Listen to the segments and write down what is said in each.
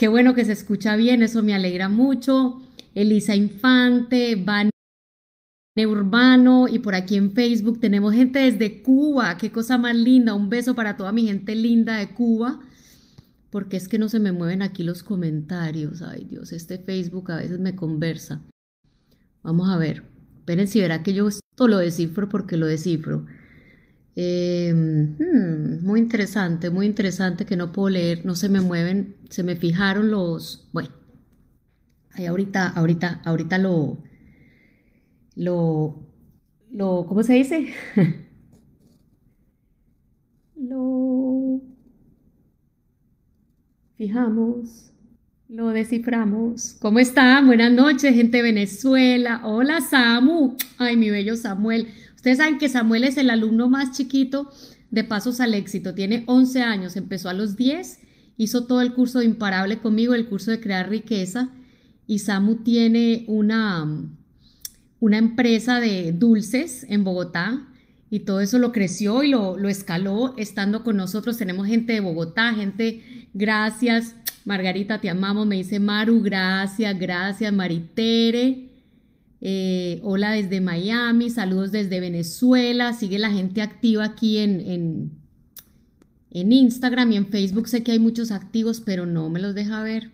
Qué bueno que se escucha bien, eso me alegra mucho. Elisa Infante, Van Urbano y por aquí en Facebook tenemos gente desde Cuba. Qué cosa más linda. Un beso para toda mi gente linda de Cuba. Porque es que no se me mueven aquí los comentarios. Ay Dios, este Facebook a veces me conversa. Vamos a ver. Esperen si verá que yo esto lo descifro porque lo descifro. Em, hmm, muy interesante, muy interesante que no puedo leer, no se me mueven, se me fijaron los, bueno, ahí ahorita, ahorita, ahorita lo, lo, lo, ¿cómo se dice? lo fijamos, lo desciframos. ¿Cómo están? Buenas noches, gente de Venezuela. Hola, Samu. Ay, mi bello Samuel. Ustedes saben que Samuel es el alumno más chiquito de Pasos al Éxito, tiene 11 años, empezó a los 10, hizo todo el curso de Imparable conmigo, el curso de Crear Riqueza, y Samu tiene una, una empresa de dulces en Bogotá, y todo eso lo creció y lo, lo, escaló estando con nosotros. Tenemos gente de Bogotá, gente, gracias, Margarita, te amamos, me dice Maru, gracias, gracias, Maritere, eh, hola desde Miami, saludos desde Venezuela, sigue la gente activa aquí en, en, Instagram y en Facebook, sé que hay muchos activos, pero no me los deja ver.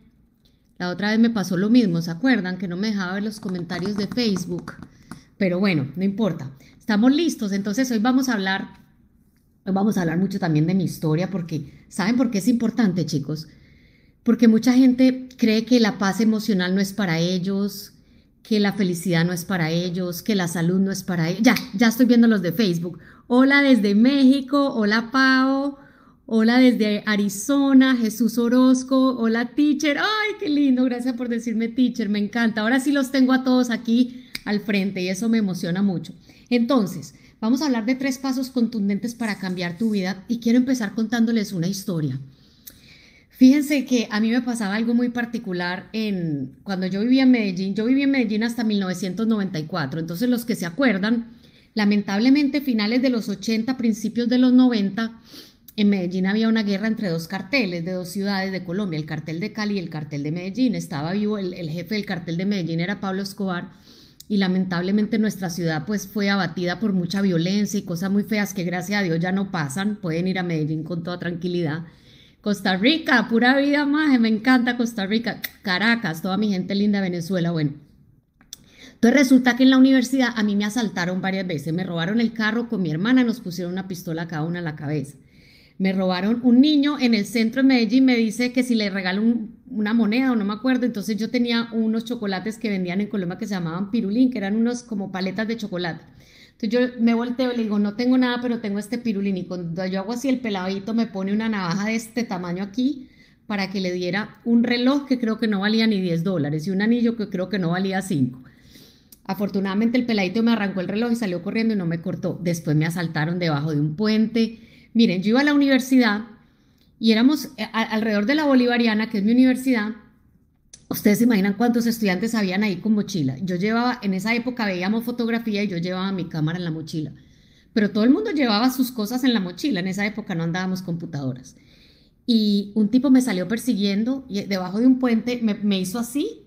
La otra vez me pasó lo mismo, ¿se acuerdan? Que no me dejaba ver los comentarios de Facebook. Pero bueno, no importa. Estamos listos, entonces hoy vamos a hablar, hoy vamos a hablar mucho también de mi historia, porque ¿saben por qué es importante, chicos? Porque mucha gente cree que la paz emocional no es para ellos, que la felicidad no es para ellos, que la salud no es para ellos. Ya, ya estoy viendo los de Facebook. Hola desde México, hola Pau, hola desde Arizona, Jesús Orozco, hola teacher. Ay, qué lindo, gracias por decirme teacher, me encanta. Ahora sí los tengo a todos aquí al frente y eso me emociona mucho. Entonces, vamos a hablar de tres pasos contundentes para cambiar tu vida y quiero empezar contándoles una historia. Fíjense que a mí me pasaba algo muy particular en cuando yo vivía en Medellín. Yo viví en Medellín hasta 1994. Entonces, los que se acuerdan, lamentablemente, finales de los 80, principios de los 90, en Medellín había una guerra entre dos carteles de dos ciudades de Colombia, el cartel de Cali y el cartel de Medellín. Estaba vivo, el, jefe del cartel de Medellín era Pablo Escobar y lamentablemente nuestra ciudad pues fue abatida por mucha violencia y cosas muy feas que gracias a Dios ya no pasan, pueden ir a Medellín con toda tranquilidad. Costa Rica, pura vida más, me encanta Costa Rica, Caracas, toda mi gente linda Venezuela, bueno. Entonces resulta que en la universidad a mí me asaltaron varias veces, me robaron el carro con mi hermana, nos pusieron una pistola cada una a la cabeza. Me robaron un niño en el centro de Medellín, me dice que si le regalo una moneda o no me acuerdo, entonces yo tenía unos chocolates que vendían en Colombia que se llamaban pirulín, que eran unos como paletas de chocolate. Entonces yo me volteo y le digo, no tengo nada, pero tengo este pirulín. Y cuando yo hago así, el peladito me pone una navaja de este tamaño aquí para que le diera un reloj que creo que no valía ni 10 dólares y un anillo que creo que no valía 5. Afortunadamente el peladito me arrancó el reloj y salió corriendo y no me cortó. Después me asaltaron debajo de un puente. Miren, yo iba a la universidad y éramos eh, alrededor de la Bolivariana, que es mi universidad, Ustedes se imaginan cuántos estudiantes habían ahí con mochila. Yo llevaba, en esa época veíamos fotografía y yo llevaba mi cámara en la mochila. Pero todo el mundo llevaba sus cosas en la mochila. En esa época no andábamos computadoras. Y un tipo me salió persiguiendo y debajo de un puente me, me hizo así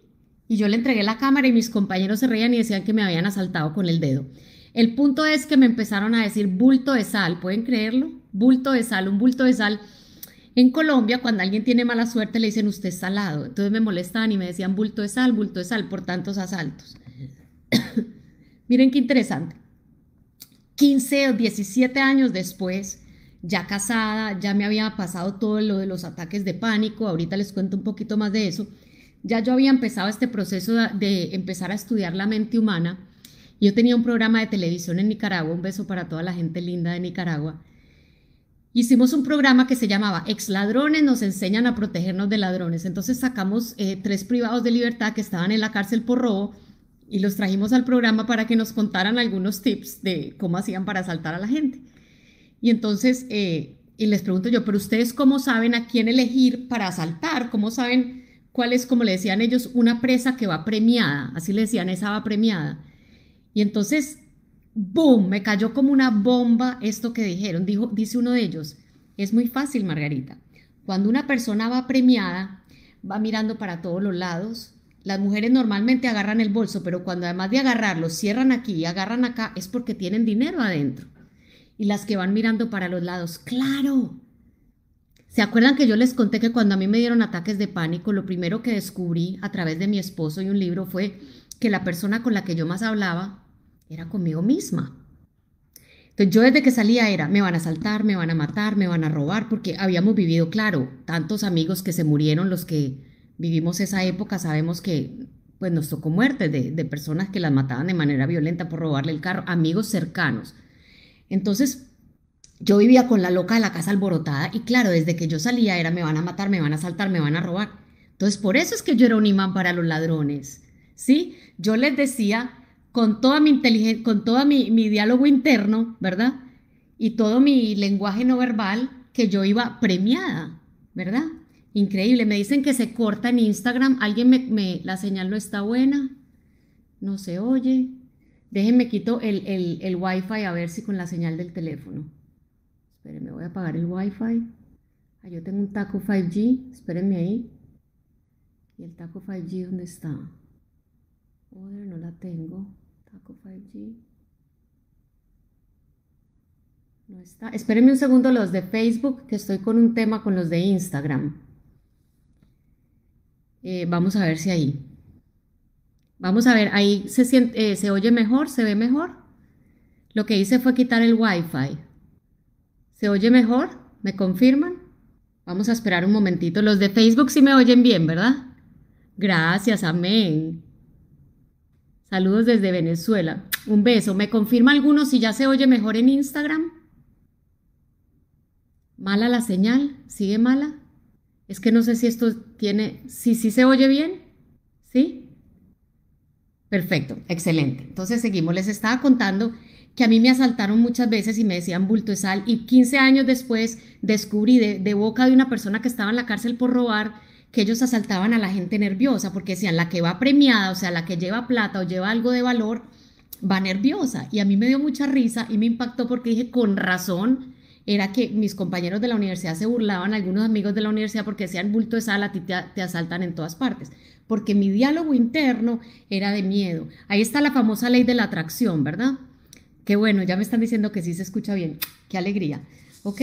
y yo le entregué la cámara y mis compañeros se reían y decían que me habían asaltado con el dedo. El punto es que me empezaron a decir bulto de sal, ¿pueden creerlo? Bulto de sal, un bulto de sal. En Colombia, cuando alguien tiene mala suerte, le dicen usted es salado. Entonces me molestaban y me decían bulto de sal, bulto de sal, por tantos asaltos. Miren qué interesante. 15 o 17 años después, ya casada, ya me había pasado todo lo de los ataques de pánico, ahorita les cuento un poquito más de eso, ya yo había empezado este proceso de, empezar a estudiar la mente humana. Yo tenía un programa de televisión en Nicaragua, un beso para toda la gente linda de Nicaragua, Hicimos un programa que se llamaba Ex Ladrones, nos enseñan a protegernos de ladrones. Entonces sacamos eh, tres privados de libertad que estaban en la cárcel por robo y los trajimos al programa para que nos contaran algunos tips de cómo hacían para asaltar a la gente. Y entonces, eh, les pregunto yo, pero ustedes cómo saben a quién elegir para asaltar, cómo saben cuál es, como le decían ellos, una presa que va premiada, así le decían, esa va premiada. Y entonces ¡boom! Me cayó como una bomba esto que dijeron. Dijo, dice uno de ellos, es muy fácil, Margarita. Cuando una persona va premiada, va mirando para todos los lados. Las mujeres normalmente agarran el bolso, pero cuando además de agarrarlo, cierran aquí y agarran acá, es porque tienen dinero adentro. Y las que van mirando para los lados, claro. ¿Se acuerdan que yo les conté que cuando a mí me dieron ataques de pánico, lo primero que descubrí a través de mi esposo y un libro fue que la persona con la que yo más hablaba era conmigo misma. Entonces yo desde que salía era, me van a asaltar, me van a matar, me van a robar, porque habíamos vivido, claro, tantos amigos que se murieron, los que vivimos esa época, sabemos que pues nos tocó muerte de, de personas que las mataban de manera violenta por robarle el carro, amigos cercanos. Entonces yo vivía con la loca de la casa alborotada y claro, desde que yo salía era me van a matar, me van a asaltar, me van a robar. Entonces por eso es que yo era un imán para los ladrones, ¿sí? Yo les decía con toda mi inteligencia, con todo mi, diálogo interno, ¿verdad? Y todo mi lenguaje no verbal, que yo iba premiada, ¿verdad? Increíble. Me dicen que se corta en Instagram. Alguien me, la señal no está buena. No se oye. Déjenme quito el, el, el wifi a ver si con la señal del teléfono. Espérenme, voy a apagar el wifi. Ah, yo tengo un taco 5G. Espérenme ahí. ¿Y el taco 5G dónde está? no la tengo está. Espérenme un segundo los de Facebook, que estoy con un tema con los de Instagram. Eh, vamos a ver si ahí. Vamos a ver, ahí se, eh, se oye mejor, se ve mejor. Lo que hice fue quitar el Wi-Fi. ¿Se oye mejor? ¿Me confirman? Vamos a esperar un momentito. Los de Facebook sí me oyen bien, ¿verdad? Gracias, amén. Saludos desde Venezuela. Un beso. ¿Me confirma alguno si ya se oye mejor en Instagram? ¿Mala la señal? ¿Sigue mala? Es que no sé si esto tiene... ¿Sí, sí se oye bien? ¿Sí? Perfecto, excelente. Entonces seguimos. Les estaba contando que a mí me asaltaron muchas veces y me decían bulto de sal y 15 años después descubrí de boca de una persona que estaba en la cárcel por robar que ellos asaltaban a la gente nerviosa, porque decían, la que va premiada, o sea, la que lleva plata o lleva algo de valor, va nerviosa. Y a mí me dio mucha risa y me impactó porque dije, con razón, era que mis compañeros de la universidad se burlaban, algunos amigos de la universidad, porque decían, bulto de sal, a ti te, asaltan en todas partes. Porque mi diálogo interno era de miedo. Ahí está la famosa ley de la atracción, ¿verdad? Qué bueno, ya me están diciendo que sí se escucha bien. Qué alegría. ¿Ok?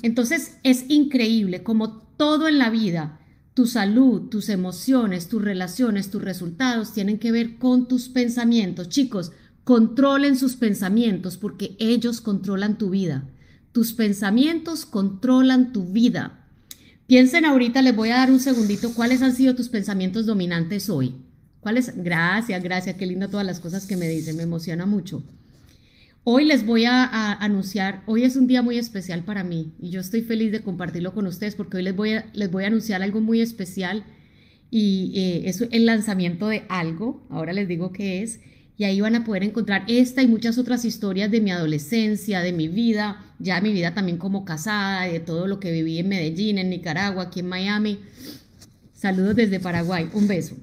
Entonces es increíble como todo en la vida tu salud, tus emociones, tus relaciones, tus resultados tienen que ver con tus pensamientos. Chicos, controlen sus pensamientos porque ellos controlan tu vida. Tus pensamientos controlan tu vida. Piensen ahorita, les voy a dar un segundito, cuáles han sido tus pensamientos dominantes hoy. ¿Cuáles? Gracias, gracias, qué linda todas las cosas que me dicen, me emociona mucho. Hoy les voy a, anunciar, hoy es un día muy especial para mí y yo estoy feliz de compartirlo con ustedes porque hoy les voy a, les voy a anunciar algo muy especial y eh, es el lanzamiento de algo, ahora les digo qué es, y ahí van a poder encontrar esta y muchas otras historias de mi adolescencia, de mi vida, ya mi vida también como casada, de todo lo que viví en Medellín, en Nicaragua, aquí en Miami. Saludos desde Paraguay, un beso.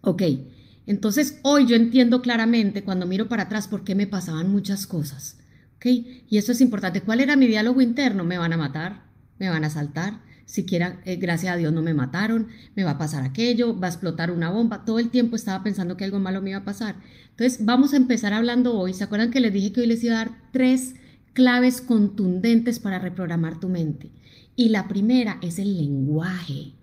Ok. Entonces hoy yo entiendo claramente cuando miro para atrás por qué me pasaban muchas cosas. Y eso es importante. ¿Cuál era mi diálogo interno? Me van a matar, me van a saltar, siquiera, eh, gracias a Dios no me mataron, me va a pasar aquello, va a explotar una bomba. Todo el tiempo estaba pensando que algo malo me iba a pasar. Entonces vamos a empezar hablando hoy. ¿Se acuerdan que les dije que hoy les iba a dar tres claves contundentes para reprogramar tu mente? Y la primera es el lenguaje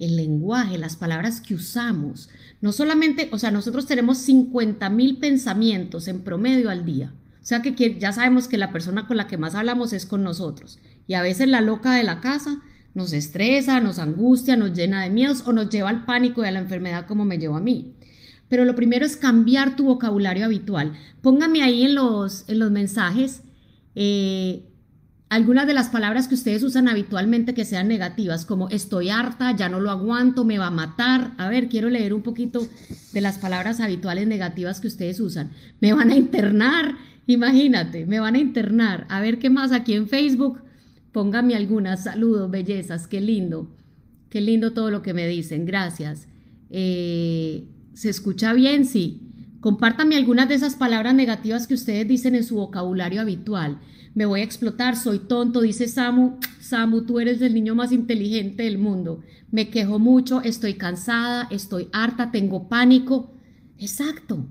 el lenguaje, las palabras que usamos. No solamente, o sea, nosotros tenemos 50 mil pensamientos en promedio al día. O sea que ya sabemos que la persona con la que más hablamos es con nosotros. Y a veces la loca de la casa nos estresa, nos angustia, nos llena de miedos o nos lleva al pánico y a la enfermedad como me llevó a mí. Pero lo primero es cambiar tu vocabulario habitual. Póngame ahí en los, los mensajes eh, algunas de las palabras que ustedes usan habitualmente que sean negativas, como estoy harta, ya no lo aguanto, me va a matar. A ver, quiero leer un poquito de las palabras habituales negativas que ustedes usan. Me van a internar, imagínate, me van a internar. A ver qué más aquí en Facebook. Póngame algunas. Saludos, bellezas, qué lindo. Qué lindo todo lo que me dicen, gracias. Eh, ¿Se escucha bien? Sí. Compártame algunas de esas palabras negativas que ustedes dicen en su vocabulario habitual. Me voy a explotar, soy tonto, dice Samu. Samu, tú eres el niño más inteligente del mundo. Me quejo mucho, estoy cansada, estoy harta, tengo pánico. Exacto,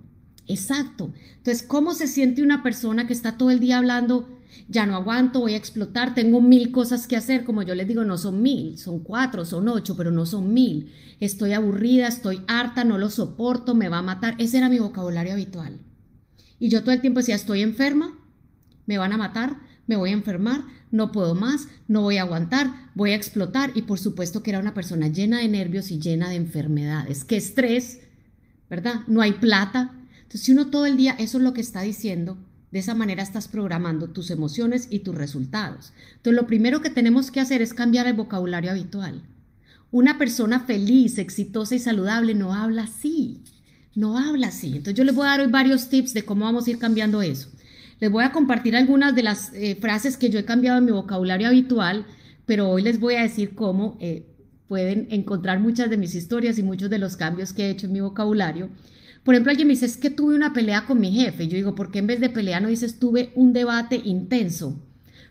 exacto. Entonces, ¿cómo se siente una persona que está todo el día hablando? ya no aguanto, voy a explotar, tengo mil cosas que hacer, como yo les digo, no son mil, son cuatro, son ocho, pero no son mil, estoy aburrida, estoy harta, no lo soporto, me va a matar, ese era mi vocabulario habitual. Y yo todo el tiempo decía, estoy enferma, me van a matar, me voy a enfermar, no puedo más, no voy a aguantar, voy a explotar. Y por supuesto que era una persona llena de nervios y llena de enfermedades. Qué estrés, ¿verdad? No hay plata. Entonces, si uno todo el día, eso es lo que está diciendo, de esa manera estás programando tus emociones y tus resultados. Entonces, lo primero que tenemos que hacer es cambiar el vocabulario habitual. Una persona feliz, exitosa y saludable no habla así. No habla así. Entonces, yo les voy a dar hoy varios tips de cómo vamos a ir cambiando eso. Les voy a compartir algunas de las eh, frases que yo he cambiado en mi vocabulario habitual, pero hoy les voy a decir cómo eh, pueden encontrar muchas de mis historias y muchos de los cambios que he hecho en mi vocabulario por ejemplo, alguien me dice, es que tuve una pelea con mi jefe. Yo digo, ¿por qué en vez de pelea no dices, tuve un debate intenso?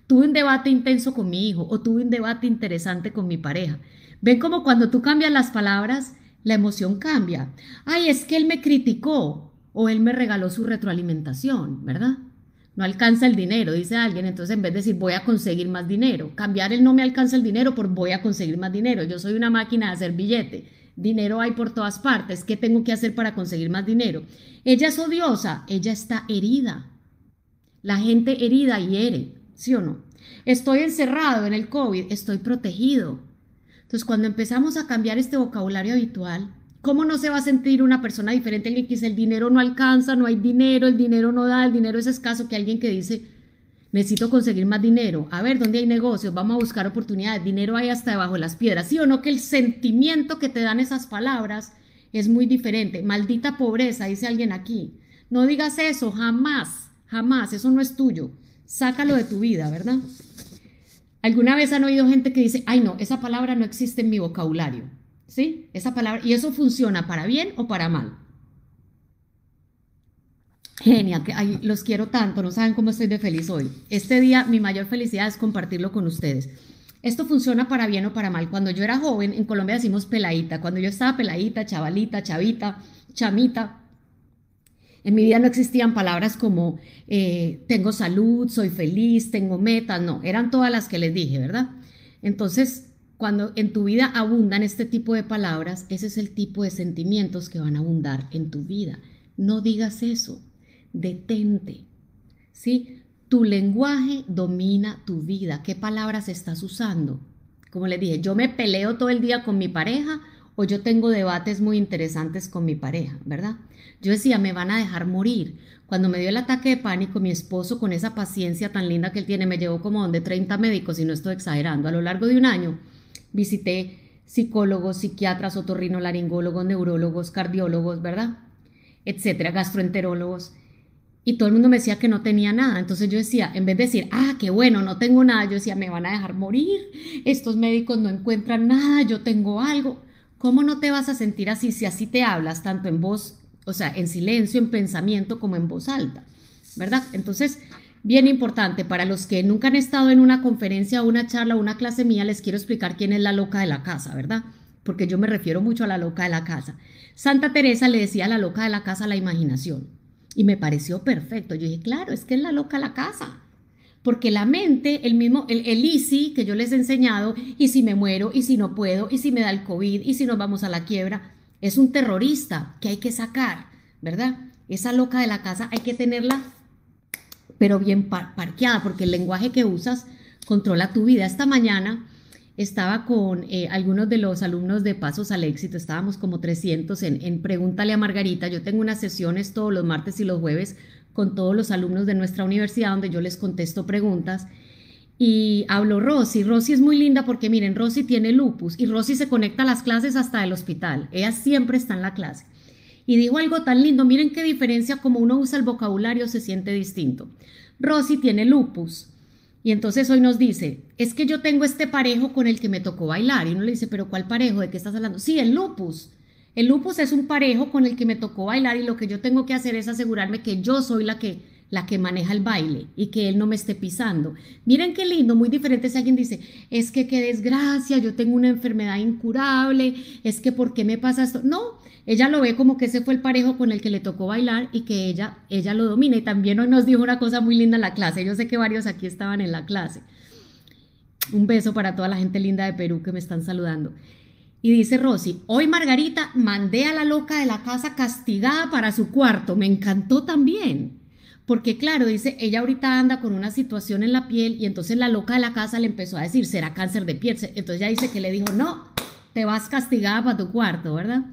Tuve un debate intenso con mi hijo o tuve un debate interesante con mi pareja. Ven como cuando tú cambias las palabras, la emoción cambia. Ay, es que él me criticó o él me regaló su retroalimentación, ¿verdad? No alcanza el dinero, dice alguien. Entonces, en vez de decir voy a conseguir más dinero, cambiar el no me alcanza el dinero por voy a conseguir más dinero. Yo soy una máquina de hacer billete. Dinero hay por todas partes. ¿Qué tengo que hacer para conseguir más dinero? Ella es odiosa, ella está herida. La gente herida y hiere, ¿sí o no? Estoy encerrado en el COVID, estoy protegido. Entonces, cuando empezamos a cambiar este vocabulario habitual, ¿cómo no se va a sentir una persona diferente? Alguien que dice, el dinero no alcanza, no hay dinero, el dinero no da, el dinero es escaso, que alguien que dice, necesito conseguir más dinero, a ver dónde hay negocios, vamos a buscar oportunidades, dinero hay hasta debajo de las piedras, sí o no que el sentimiento que te dan esas palabras es muy diferente. Maldita pobreza, dice alguien aquí. No digas eso, jamás, jamás, eso no es tuyo. Sácalo de tu vida, ¿verdad? ¿Alguna vez han oído gente que dice, ay no, esa palabra no existe en mi vocabulario? ¿Sí? Esa palabra, y eso funciona para bien o para mal. Genial, que los quiero tanto, no saben cómo estoy de feliz hoy. Este día mi mayor felicidad es compartirlo con ustedes. Esto funciona para bien o para mal. Cuando yo era joven, en Colombia decimos peladita. Cuando yo estaba peladita, chavalita, chavita, chamita, en mi vida no existían palabras como eh, tengo salud, soy feliz, tengo metas, no, eran todas las que les dije, ¿verdad? Entonces, cuando en tu vida abundan este tipo de palabras, ese es el tipo de sentimientos que van a abundar en tu vida. No digas eso, detente. ¿Sí? Tu lenguaje domina tu vida. ¿Qué palabras estás usando? Como les dije, yo me peleo todo el día con mi pareja o yo tengo debates muy interesantes con mi pareja, ¿verdad? Yo decía, me van a dejar morir. Cuando me dio el ataque de pánico, mi esposo, con esa paciencia tan linda que él tiene, me llevó como donde 30 médicos, y no estoy exagerando. A lo largo de un año visité psicólogos, psiquiatras, otorrinolaringólogos, neurólogos, cardiólogos, ¿verdad? Etcétera, gastroenterólogos y todo el mundo me decía que no tenía nada. Entonces yo decía, en vez de decir, ah, qué bueno, no tengo nada, yo decía, me van a dejar morir, estos médicos no encuentran nada, yo tengo algo. ¿Cómo no te vas a sentir así si así te hablas, tanto en voz, o sea, en silencio, en pensamiento, como en voz alta? ¿Verdad? Entonces, bien importante, para los que nunca han estado en una conferencia, una charla, una clase mía, les quiero explicar quién es la loca de la casa, ¿verdad? Porque yo me refiero mucho a la loca de la casa. Santa Teresa le decía a la loca de la casa la imaginación. Y me pareció perfecto. Yo dije, claro, es que es la loca la casa. Porque la mente, el mismo, el, el easy que yo les he enseñado, y si me muero, y si no puedo, y si me da el COVID, y si nos vamos a la quiebra, es un terrorista que hay que sacar, ¿verdad? Esa loca de la casa hay que tenerla, pero bien parqueada, porque el lenguaje que usas controla tu vida. Esta mañana estaba con eh, algunos de los alumnos de Pasos al Éxito, estábamos como 300 en, en Pregúntale a Margarita. Yo tengo unas sesiones todos los martes y los jueves con todos los alumnos de nuestra universidad donde yo les contesto preguntas. Y hablo. Rosy. Rosy es muy linda porque miren, Rosy tiene lupus y Rosy se conecta a las clases hasta el hospital. Ella siempre está en la clase. Y dijo algo tan lindo, miren qué diferencia como uno usa el vocabulario se siente distinto. Rosy tiene lupus. Y entonces hoy nos dice, es que yo tengo este parejo con el que me tocó bailar. Y uno le dice, pero ¿cuál parejo? ¿De qué estás hablando? Sí, el lupus. El lupus es un parejo con el que me tocó bailar y lo que yo tengo que hacer es asegurarme que yo soy la que la que maneja el baile y que él no me esté pisando. Miren qué lindo, muy diferente si alguien dice, es que qué desgracia, yo tengo una enfermedad incurable, es que por qué me pasa esto. No, ella lo ve como que ese fue el parejo con el que le tocó bailar y que ella, ella lo domina. Y también hoy nos dijo una cosa muy linda en la clase. Yo sé que varios aquí estaban en la clase. Un beso para toda la gente linda de Perú que me están saludando. Y dice Rosy, hoy Margarita mandé a la loca de la casa castigada para su cuarto. Me encantó también. Porque claro, dice, ella ahorita anda con una situación en la piel y entonces la loca de la casa le empezó a decir, será cáncer de piel. Entonces ya dice que le dijo, no, te vas castigada para tu cuarto, ¿verdad?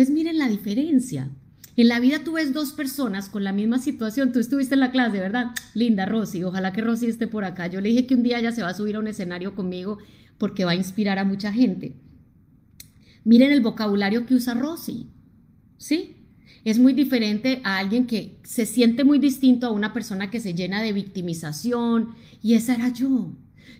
Entonces miren la diferencia. En la vida tú ves dos personas con la misma situación. Tú estuviste en la clase, ¿verdad? Linda Rosy, ojalá que Rosy esté por acá. Yo le dije que un día ya se va a subir a un escenario conmigo porque va a inspirar a mucha gente. Miren el vocabulario que usa Rosy. ¿Sí? es muy diferente a alguien que se siente muy distinto a una persona que se llena de victimización y esa era yo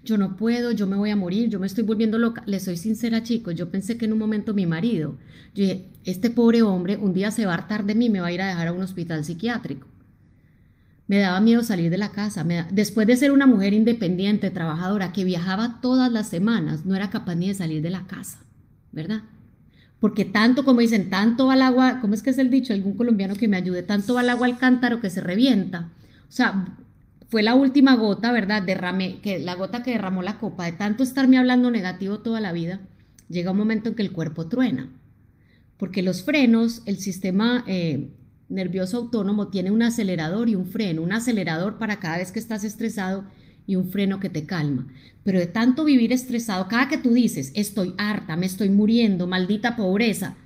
yo no puedo, yo me voy a morir, yo me estoy volviendo loca. Le soy sincera, chicos, yo pensé que en un momento mi marido, yo dije, este pobre hombre un día se va a hartar de mí, me va a ir a dejar a un hospital psiquiátrico. Me daba miedo salir de la casa. Después de ser una mujer independiente, trabajadora, que viajaba todas las semanas, no era capaz ni de salir de la casa, ¿verdad? Porque tanto, como dicen, tanto va al agua, ¿cómo es que es el dicho? Algún colombiano que me ayude, tanto va al agua al cántaro que se revienta. O sea, fue la última gota, ¿verdad? Derramé, que la gota que derramó la copa, de tanto estarme hablando negativo toda la vida, llega un momento en que el cuerpo truena, porque los frenos, el sistema eh, nervioso autónomo tiene un acelerador y un freno, un acelerador para cada vez que estás estresado y un freno que te calma. Pero de tanto vivir estresado, cada que tú dices, estoy harta, me estoy muriendo, maldita pobreza,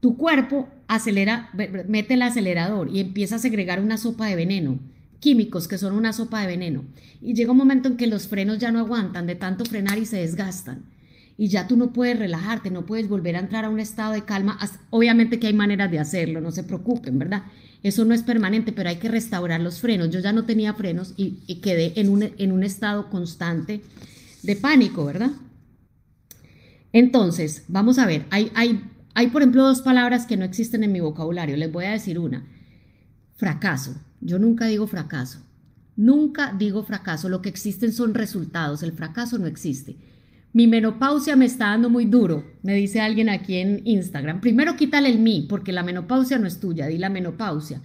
tu cuerpo acelera, mete el acelerador y empieza a segregar una sopa de veneno químicos que son una sopa de veneno. Y llega un momento en que los frenos ya no aguantan de tanto frenar y se desgastan. Y ya tú no puedes relajarte, no puedes volver a entrar a un estado de calma. Obviamente que hay maneras de hacerlo, no se preocupen, ¿verdad? Eso no es permanente, pero hay que restaurar los frenos. Yo ya no tenía frenos y, quedé en un, en un estado constante de pánico, ¿verdad? Entonces, vamos a ver, hay, hay, hay por ejemplo dos palabras que no existen en mi vocabulario. Les voy a decir una, fracaso yo nunca digo fracaso. Nunca digo fracaso. Lo que existen son resultados. El fracaso no existe. Mi menopausia me está dando muy duro, me dice alguien aquí en Instagram. Primero quítale el mí, porque la menopausia no es tuya, di la menopausia.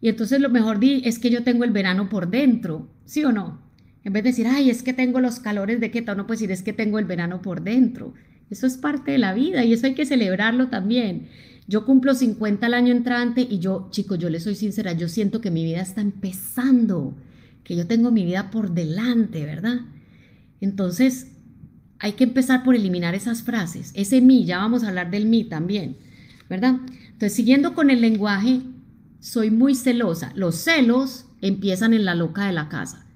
Y entonces lo mejor di es que yo tengo el verano por dentro, ¿sí o no? En vez de decir, ay, es que tengo los calores de tal, no puedes decir, es que tengo el verano por dentro. Eso es parte de la vida y eso hay que celebrarlo también. Yo cumplo 50 el año entrante y yo, chicos, yo le soy sincera, yo siento que mi vida está empezando, que yo tengo mi vida por delante, ¿verdad? Entonces, hay que empezar por eliminar esas frases. Ese mí, ya vamos a hablar del mí también, ¿verdad? Entonces, siguiendo con el lenguaje, soy muy celosa. Los celos empiezan en la loca de la casa.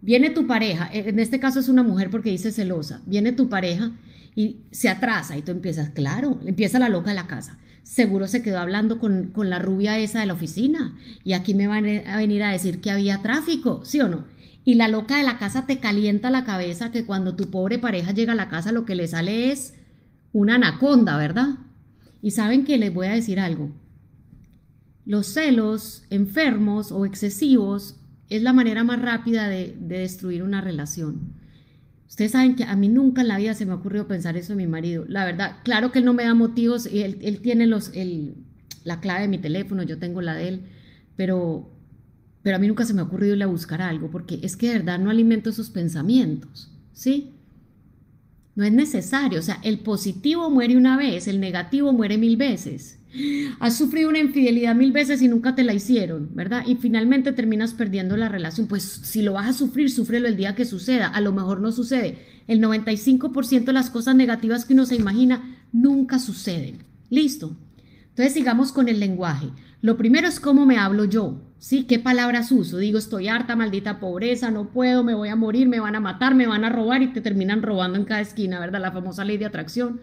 Viene tu pareja, e, en este caso es una mujer porque dice celosa, viene tu pareja y se atrasa y tú empiezas, claro, empieza la loca de la casa seguro se quedó hablando con, la rubia esa de la oficina y aquí me van a venir a decir que había tráfico, ¿sí o no? Y la loca de la casa te calienta la cabeza que cuando tu pobre pareja llega a la casa lo que le sale es una anaconda, ¿verdad? Y saben que les voy a decir algo. Los celos enfermos o excesivos es la manera más rápida de destruir una relación. Ustedes saben que a mí nunca en la vida se me ha ocurrido pensar eso de mi marido. La verdad, claro que él no me da motivos, él, él tiene los, la clave de mi teléfono, yo tengo la de él, pero, pero a mí nunca se me ha ocurrido irle a buscar algo, porque es que de verdad no alimento esos pensamientos, ¿sí? No es necesario, o sea, el positivo muere una vez, el negativo muere mil veces. Has sufrido una infidelidad mil veces y nunca te la hicieron, ¿verdad? Y finalmente terminas perdiendo la relación. Pues si lo vas a sufrir, súfrelo el día que suceda. A lo mejor no sucede. El 95% de las cosas negativas que uno se imagina nunca suceden. Listo. Entonces sigamos con el lenguaje. Lo primero es cómo me hablo yo. Sí, qué palabras uso. Digo, estoy harta, maldita pobreza, no puedo, me voy a morir, me van a matar, me van a robar y te terminan robando en cada esquina, ¿verdad? La famosa ley de atracción.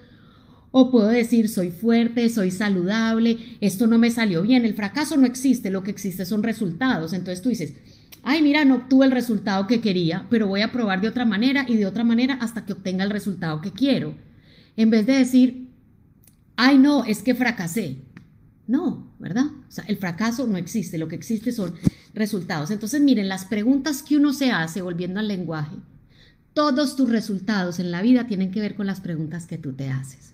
O puedo decir, soy fuerte, soy saludable, esto no me salió bien, el fracaso no existe, lo que existe son resultados. Entonces tú dices, ay, mira, no obtuve el resultado que quería, pero voy a probar de otra manera y de otra manera hasta que obtenga el resultado que quiero. En vez de decir, ay, no, es que fracasé, no, ¿verdad? O sea, el fracaso no existe, lo que existe son resultados. Entonces, miren, las preguntas que uno se hace, volviendo al lenguaje, todos tus resultados en la vida tienen que ver con las preguntas que tú te haces.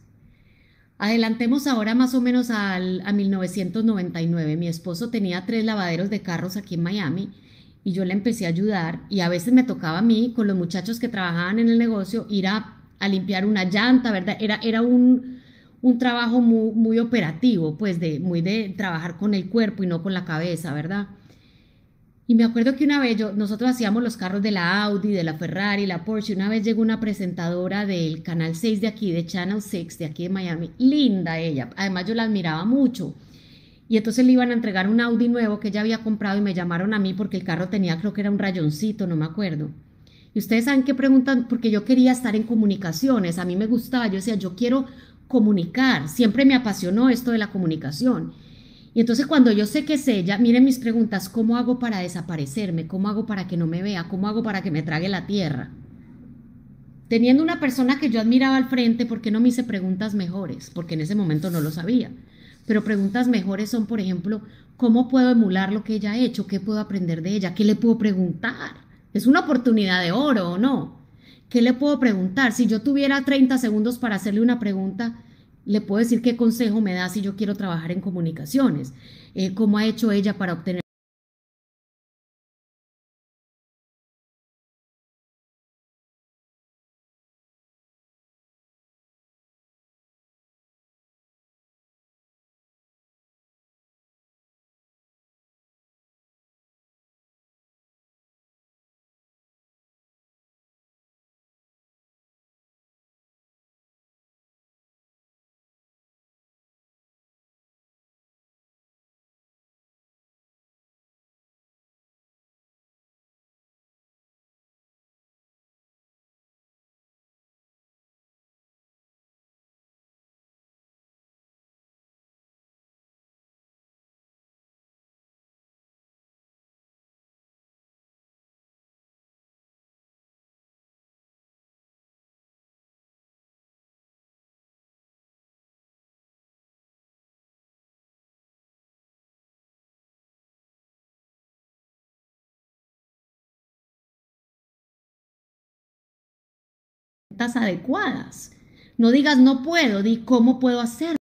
Adelantemos ahora más o menos al, a 1999. Mi esposo tenía tres lavaderos de carros aquí en Miami y yo le empecé a ayudar y a veces me tocaba a mí con los muchachos que trabajaban en el negocio ir a, a limpiar una llanta, ¿verdad? Era, era un, un trabajo muy, operativo, pues de, muy de trabajar con el cuerpo y no con la cabeza, ¿verdad? Y me acuerdo que una vez yo, nosotros hacíamos los carros de la Audi, de la Ferrari, la Porsche. Una vez llegó una presentadora del Canal 6 de aquí, de Channel 6 de aquí de Miami. Linda ella. Además yo la admiraba mucho. Y entonces le iban a entregar un Audi nuevo que ella había comprado y me llamaron a mí porque el carro tenía, creo que era un rayoncito, no me acuerdo. Y ustedes saben que preguntan, porque yo quería estar en comunicaciones, a mí me gustaba, yo decía, yo quiero comunicar. Siempre me apasionó esto de la comunicación. Y entonces cuando yo sé que es ella, miren mis preguntas, ¿cómo hago para desaparecerme? ¿Cómo hago para que no me vea? ¿Cómo hago para que me trague la tierra? Teniendo una persona que yo admiraba al frente, ¿por qué no me hice preguntas mejores? Porque en ese momento no lo sabía. Pero preguntas mejores son, por ejemplo, ¿cómo puedo emular lo que ella ha hecho? ¿Qué puedo aprender de ella? ¿Qué le puedo preguntar? Es una oportunidad de oro, ¿o no? ¿Qué le puedo preguntar? Si yo tuviera 30 segundos para hacerle una pregunta, le puedo decir qué consejo me da si yo quiero trabajar en comunicaciones, eh, cómo ha hecho ella para obtener adecuadas. No digas no puedo, di cómo puedo hacerlo.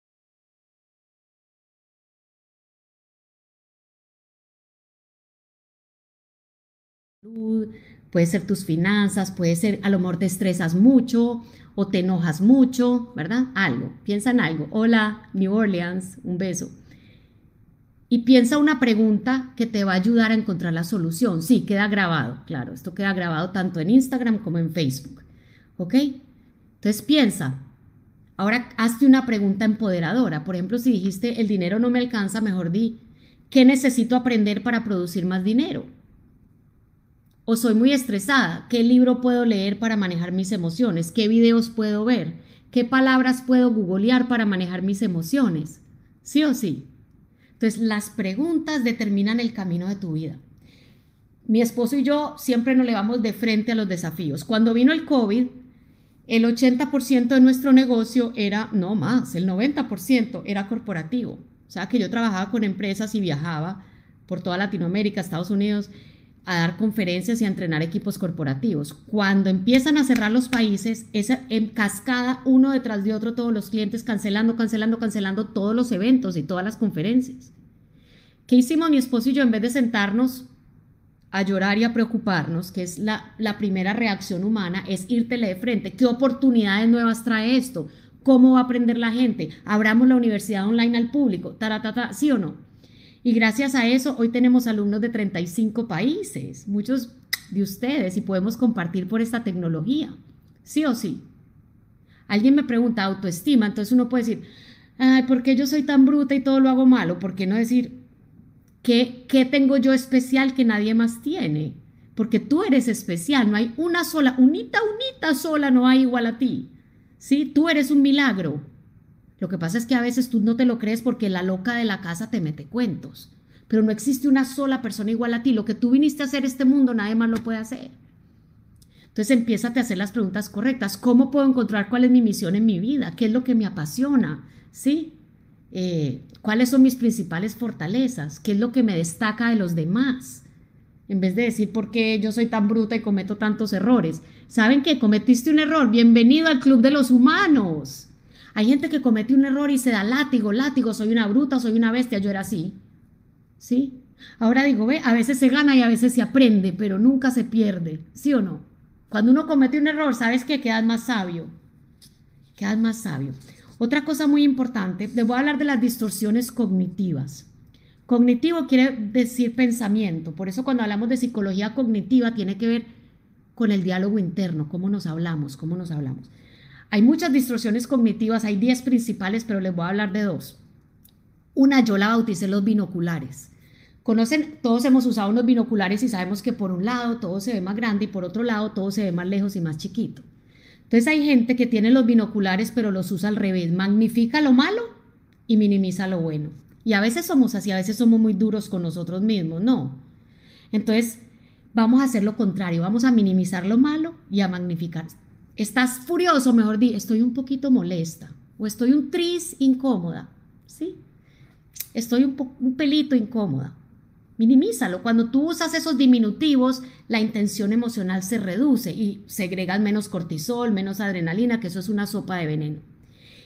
Puede ser tus finanzas, puede ser a lo mejor te estresas mucho o te enojas mucho, ¿verdad? Algo, piensa en algo. Hola, New Orleans, un beso. Y piensa una pregunta que te va a ayudar a encontrar la solución. Sí, queda grabado, claro, esto queda grabado tanto en Instagram como en Facebook. ¿Ok? Entonces piensa, ahora hazte una pregunta empoderadora. Por ejemplo, si dijiste, el dinero no me alcanza, mejor di, ¿qué necesito aprender para producir más dinero? O soy muy estresada, ¿qué libro puedo leer para manejar mis emociones? ¿Qué videos puedo ver? ¿Qué palabras puedo googlear para manejar mis emociones? ¿Sí o sí? Entonces, las preguntas determinan el camino de tu vida. Mi esposo y yo siempre nos levamos de frente a los desafíos. Cuando vino el COVID, el 80% de nuestro negocio era, no más, el 90% era corporativo. O sea que yo trabajaba con empresas y viajaba por toda Latinoamérica, Estados Unidos, a dar conferencias y a entrenar equipos corporativos. Cuando empiezan a cerrar los países, es en cascada uno detrás de otro todos los clientes cancelando, cancelando, cancelando todos los eventos y todas las conferencias. ¿Qué hicimos mi esposo y yo en vez de sentarnos a llorar y a preocuparnos, que es la, primera reacción humana, es írtele de frente. ¿Qué oportunidades nuevas trae esto? ¿Cómo va a aprender la gente? Abramos la universidad online al público, taratata, ¿sí o no? Y gracias a eso, hoy tenemos alumnos de 35 países, muchos de ustedes, y podemos compartir por esta tecnología, ¿sí o sí? Alguien me pregunta autoestima, entonces uno puede decir, ay, ¿por qué yo soy tan bruta y todo lo hago malo? ¿Por qué no decir, ¿Qué, tengo yo especial que nadie más tiene? Porque tú eres especial, no hay una sola, unita, unita sola, no hay igual a ti. ¿Sí? Tú eres un milagro. Lo que pasa es que a veces tú no te lo crees porque la loca de la casa te mete cuentos. Pero no existe una sola persona igual a ti. Lo que tú viniste a hacer este mundo, nadie más lo puede hacer. Entonces empieza a hacer las preguntas correctas. ¿Cómo puedo encontrar cuál es mi misión en mi vida? ¿Qué es lo que me apasiona? ¿Sí? Eh, cuáles son mis principales fortalezas, qué es lo que me destaca de los demás, en vez de decir por qué yo soy tan bruta y cometo tantos errores. ¿Saben que cometiste un error? Bienvenido al club de los humanos. Hay gente que comete un error y se da látigo, látigo, soy una bruta, soy una bestia, yo era así. ¿Sí? Ahora digo, ve, a veces se gana y a veces se aprende, pero nunca se pierde, ¿sí o no? Cuando uno comete un error, ¿sabes que Quedas más sabio. Quedas más sabio. Otra cosa muy importante, les voy a hablar de las distorsiones cognitivas. Cognitivo quiere decir pensamiento, por eso cuando hablamos de psicología cognitiva tiene que ver con el diálogo interno, cómo nos hablamos, cómo nos hablamos. Hay muchas distorsiones cognitivas, hay 10 principales, pero les voy a hablar de dos. Una yo la bauticé los binoculares. Conocen, todos hemos usado unos binoculares y sabemos que por un lado todo se ve más grande y por otro lado todo se ve más lejos y más chiquito. Entonces hay gente que tiene los binoculares pero los usa al revés, magnifica lo malo y minimiza lo bueno. Y a veces somos así, a veces somos muy duros con nosotros mismos, ¿no? Entonces vamos a hacer lo contrario, vamos a minimizar lo malo y a magnificar. Estás furioso, mejor di, estoy un poquito molesta o estoy un tris incómoda, ¿sí? Estoy un, un pelito incómoda minimízalo. Cuando tú usas esos diminutivos, la intención emocional se reduce y segregas menos cortisol, menos adrenalina, que eso es una sopa de veneno.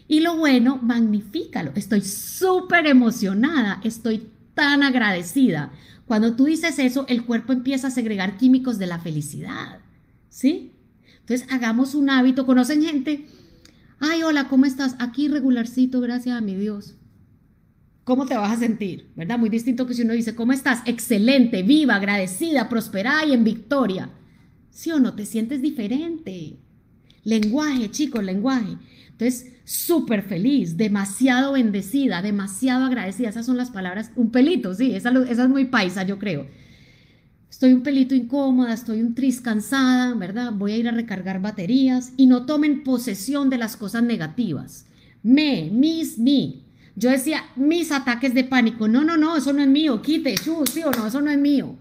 Y lo bueno, magnifícalo. Estoy súper emocionada, estoy tan agradecida. Cuando tú dices eso, el cuerpo empieza a segregar químicos de la felicidad, ¿sí? Entonces, hagamos un hábito. ¿Conocen gente? Ay, hola, ¿cómo estás? Aquí regularcito, gracias a mi Dios. ¿cómo te vas a sentir? ¿Verdad? Muy distinto que si uno dice, ¿cómo estás? Excelente, viva, agradecida, prosperada y en victoria. ¿Sí o no? Te sientes diferente. Lenguaje, chicos, lenguaje. Entonces, súper feliz, demasiado bendecida, demasiado agradecida. Esas son las palabras, un pelito, sí, esa, es muy paisa, yo creo. Estoy un pelito incómoda, estoy un tris cansada, ¿verdad? Voy a ir a recargar baterías y no tomen posesión de las cosas negativas. Me, mis, mi yo decía, mis ataques de pánico, no, no, no, eso no es mío, quite, sí o no, eso no es mío.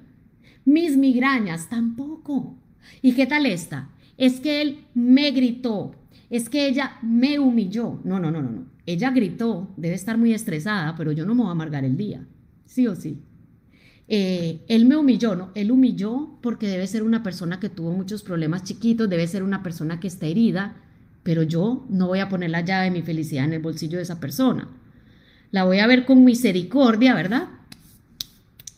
Mis migrañas, tampoco. ¿Y qué tal esta? Es que él me gritó, es que ella me humilló. No, no, no, no, no. Ella gritó, debe estar muy estresada, pero yo no me voy a amargar el día, sí o sí. Eh, él me humilló, ¿no? Él humilló porque debe ser una persona que tuvo muchos problemas chiquitos, debe ser una persona que está herida, pero yo no voy a poner la llave de mi felicidad en el bolsillo de esa persona la voy a ver con misericordia, ¿verdad?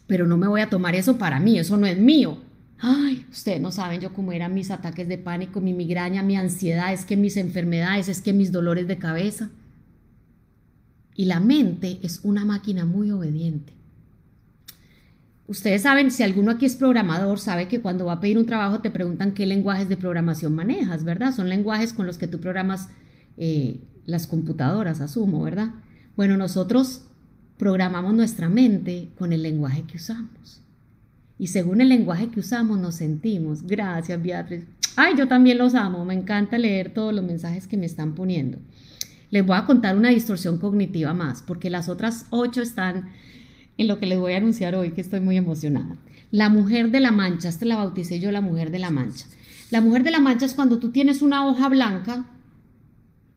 Pero no me voy a tomar eso para mí, eso no es mío. Ay, ustedes no saben yo cómo eran mis ataques de pánico, mi migraña, mi ansiedad, es que mis enfermedades, es que mis dolores de cabeza. Y la mente es una máquina muy obediente. Ustedes saben, si alguno aquí es programador, sabe que cuando va a pedir un trabajo te preguntan qué lenguajes de programación manejas, ¿verdad? Son lenguajes con los que tú programas eh, las computadoras, asumo, ¿verdad? Bueno, nosotros programamos nuestra mente con el lenguaje que usamos. Y según el lenguaje que usamos nos sentimos. Gracias, Beatriz. Ay, yo también los amo. Me encanta leer todos los mensajes que me están poniendo. Les voy a contar una distorsión cognitiva más, porque las otras ocho están en lo que les voy a anunciar hoy, que estoy muy emocionada. La mujer de la mancha, este la bauticé yo, la mujer de la mancha. La mujer de la mancha es cuando tú tienes una hoja blanca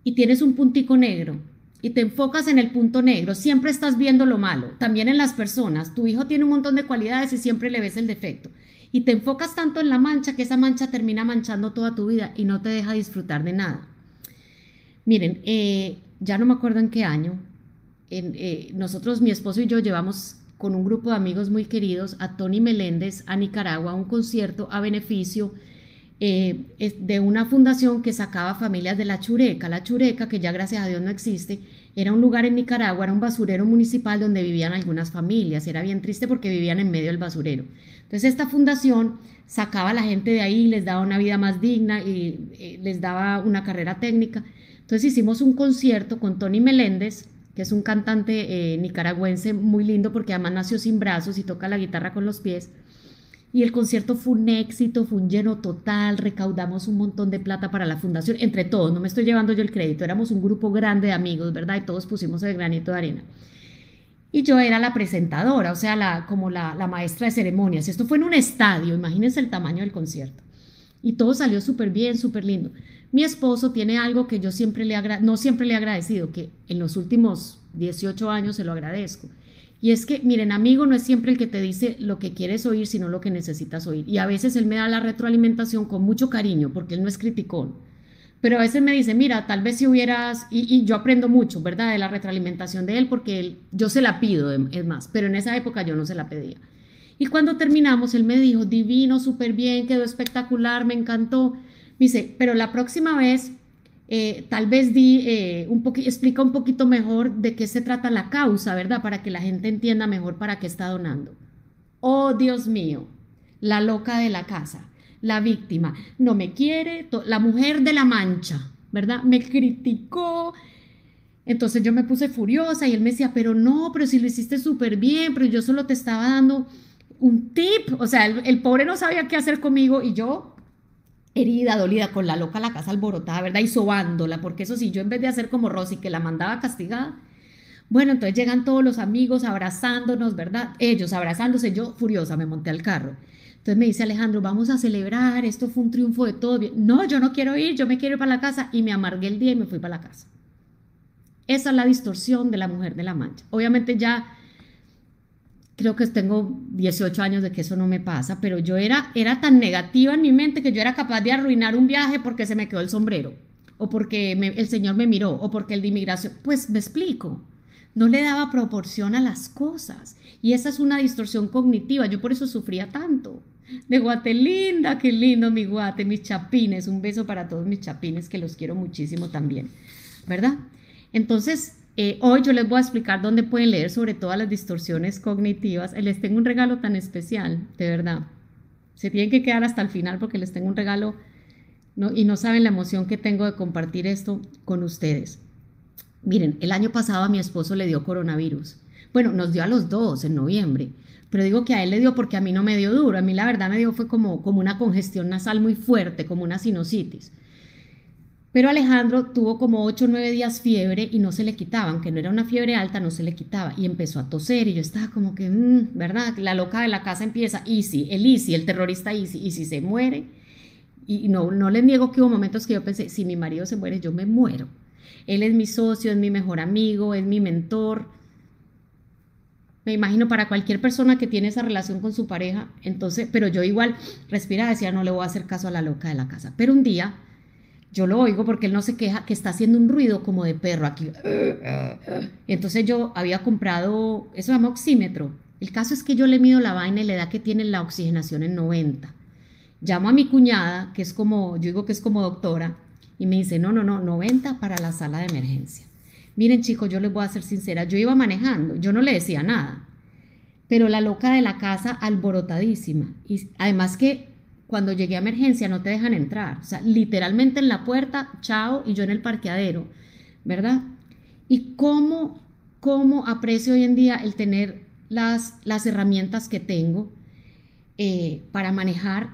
y tienes un puntico negro y te enfocas en el punto negro, siempre estás viendo lo malo, también en las personas. Tu hijo tiene un montón de cualidades y siempre le ves el defecto. Y te enfocas tanto en la mancha que esa mancha termina manchando toda tu vida y no te deja disfrutar de nada. Miren, eh, ya no me acuerdo en qué año, eh, nosotros, mi esposo y yo, llevamos con un grupo de amigos muy queridos a Tony Meléndez a Nicaragua, a un concierto a beneficio eh, de una fundación que sacaba familias de la Chureca. La Chureca, que ya gracias a Dios no existe, era un lugar en Nicaragua, era un basurero municipal donde vivían algunas familias. Era bien triste porque vivían en medio del basurero. Entonces esta fundación sacaba a la gente de ahí, les daba una vida más digna y eh, les daba una carrera técnica. Entonces hicimos un concierto con Tony Meléndez, que es un cantante eh, nicaragüense muy lindo porque además nació sin brazos y toca la guitarra con los pies. Y el concierto fue un éxito, fue un lleno total, recaudamos un montón de plata para la fundación, entre todos, no me estoy llevando yo el crédito, éramos un grupo grande de amigos, ¿verdad? Y todos pusimos el granito de arena. Y yo era la presentadora, o sea, la, como la, maestra de ceremonias. Esto fue en un estadio, imagínense el tamaño del concierto. Y todo salió súper bien, súper lindo. Mi esposo tiene algo que yo siempre le agradezco no siempre le he agradecido, que en los últimos 18 años se lo agradezco. Y es que, miren, amigo no es siempre el que te dice lo que quieres oír, sino lo que necesitas oír. Y a veces él me da la retroalimentación con mucho cariño, porque él no es criticón. Pero a veces me dice, mira, tal vez si hubieras, y, yo aprendo mucho, ¿verdad? De la retroalimentación de él, porque él, yo se la pido, em, es más, pero en esa época yo no se la pedía. Y cuando terminamos, él me dijo, divino, súper bien, quedó espectacular, me encantó. Me dice, pero la próxima vez eh, tal vez di, eh, un explica un poquito mejor de qué se trata la causa, ¿verdad? Para que la gente entienda mejor para qué está donando. Oh, Dios mío, la loca de la casa, la víctima, no me quiere, la mujer de la mancha, ¿verdad? Me criticó. Entonces yo me puse furiosa y él me decía, pero no, pero si lo hiciste súper bien, pero yo solo te estaba dando un tip. O sea, el pobre no sabía qué hacer conmigo y yo herida, dolida, con la loca la casa alborotada, ¿verdad? Y sobándola, porque eso sí, yo en vez de hacer como Rosy, que la mandaba castigada, bueno, entonces llegan todos los amigos abrazándonos, ¿verdad? Ellos abrazándose, yo furiosa me monté al carro. Entonces me dice Alejandro, vamos a celebrar, esto fue un triunfo de todo. No, yo no quiero ir, yo me quiero ir para la casa y me amargué el día y me fui para la casa. Esa es la distorsión de la mujer de la mancha. Obviamente ya creo que tengo 18 años de que eso no me pasa, pero yo era, era tan negativa en mi mente que yo era capaz de arruinar un viaje porque se me quedó el sombrero, o porque el señor me miró, o porque el de inmigración, pues me explico, no le daba proporción a las cosas. Y esa es una distorsión cognitiva, yo por eso sufría tanto. De Guate linda, qué lindo mi Guate, mis chapines, un beso para todos mis chapines que los quiero muchísimo también, ¿verdad? Entonces, eh, hoy yo les voy a explicar dónde pueden leer sobre todas las distorsiones cognitivas. Eh, les tengo un regalo tan especial, de verdad. Se tienen que quedar hasta el final porque les tengo un regalo y no saben la emoción que tengo de compartir esto con ustedes. Miren, el año pasado a mi esposo le dio coronavirus. Bueno, nos dio a los dos en noviembre, pero digo que a él le dio porque a mí no me dio duro. A mí la verdad me dio fue como, como una congestión nasal muy fuerte, como una sinusitis. Pero Alejandro tuvo como 8 o 9 días fiebre y no se le quitaba, aunque no era una fiebre alta, no se le quitaba. Y empezó a toser y yo estaba como que, mm, ¿verdad? La loca de la casa empieza, si, el si, el terrorista y si se muere. Y no, no les niego que hubo momentos que yo pensé, si mi marido se muere, yo me muero. Él es mi socio, es mi mejor amigo, es mi mentor. Me imagino para cualquier persona que tiene esa relación con su pareja, entonces, pero yo igual respiraba, decía, no le voy a hacer caso a la loca de la casa. Pero un día yo lo oigo porque él no se queja que está haciendo un ruido como de perro aquí. Entonces yo había comprado, eso se llama oxímetro. El caso es que yo le mido la vaina y le da que tiene la oxigenación en 90. Llamo a mi cuñada, que es como, yo digo que es como doctora, y me dice, no, no, no, 90 para la sala de emergencia. Miren chicos, yo les voy a ser sincera, yo iba manejando, yo no le decía nada, pero la loca de la casa alborotadísima. Y además que cuando llegué a emergencia no te dejan entrar. O sea, literalmente en la puerta, chao, y yo en el parqueadero, ¿verdad? Y cómo, cómo aprecio hoy en día el tener las, las herramientas que tengo eh, para manejar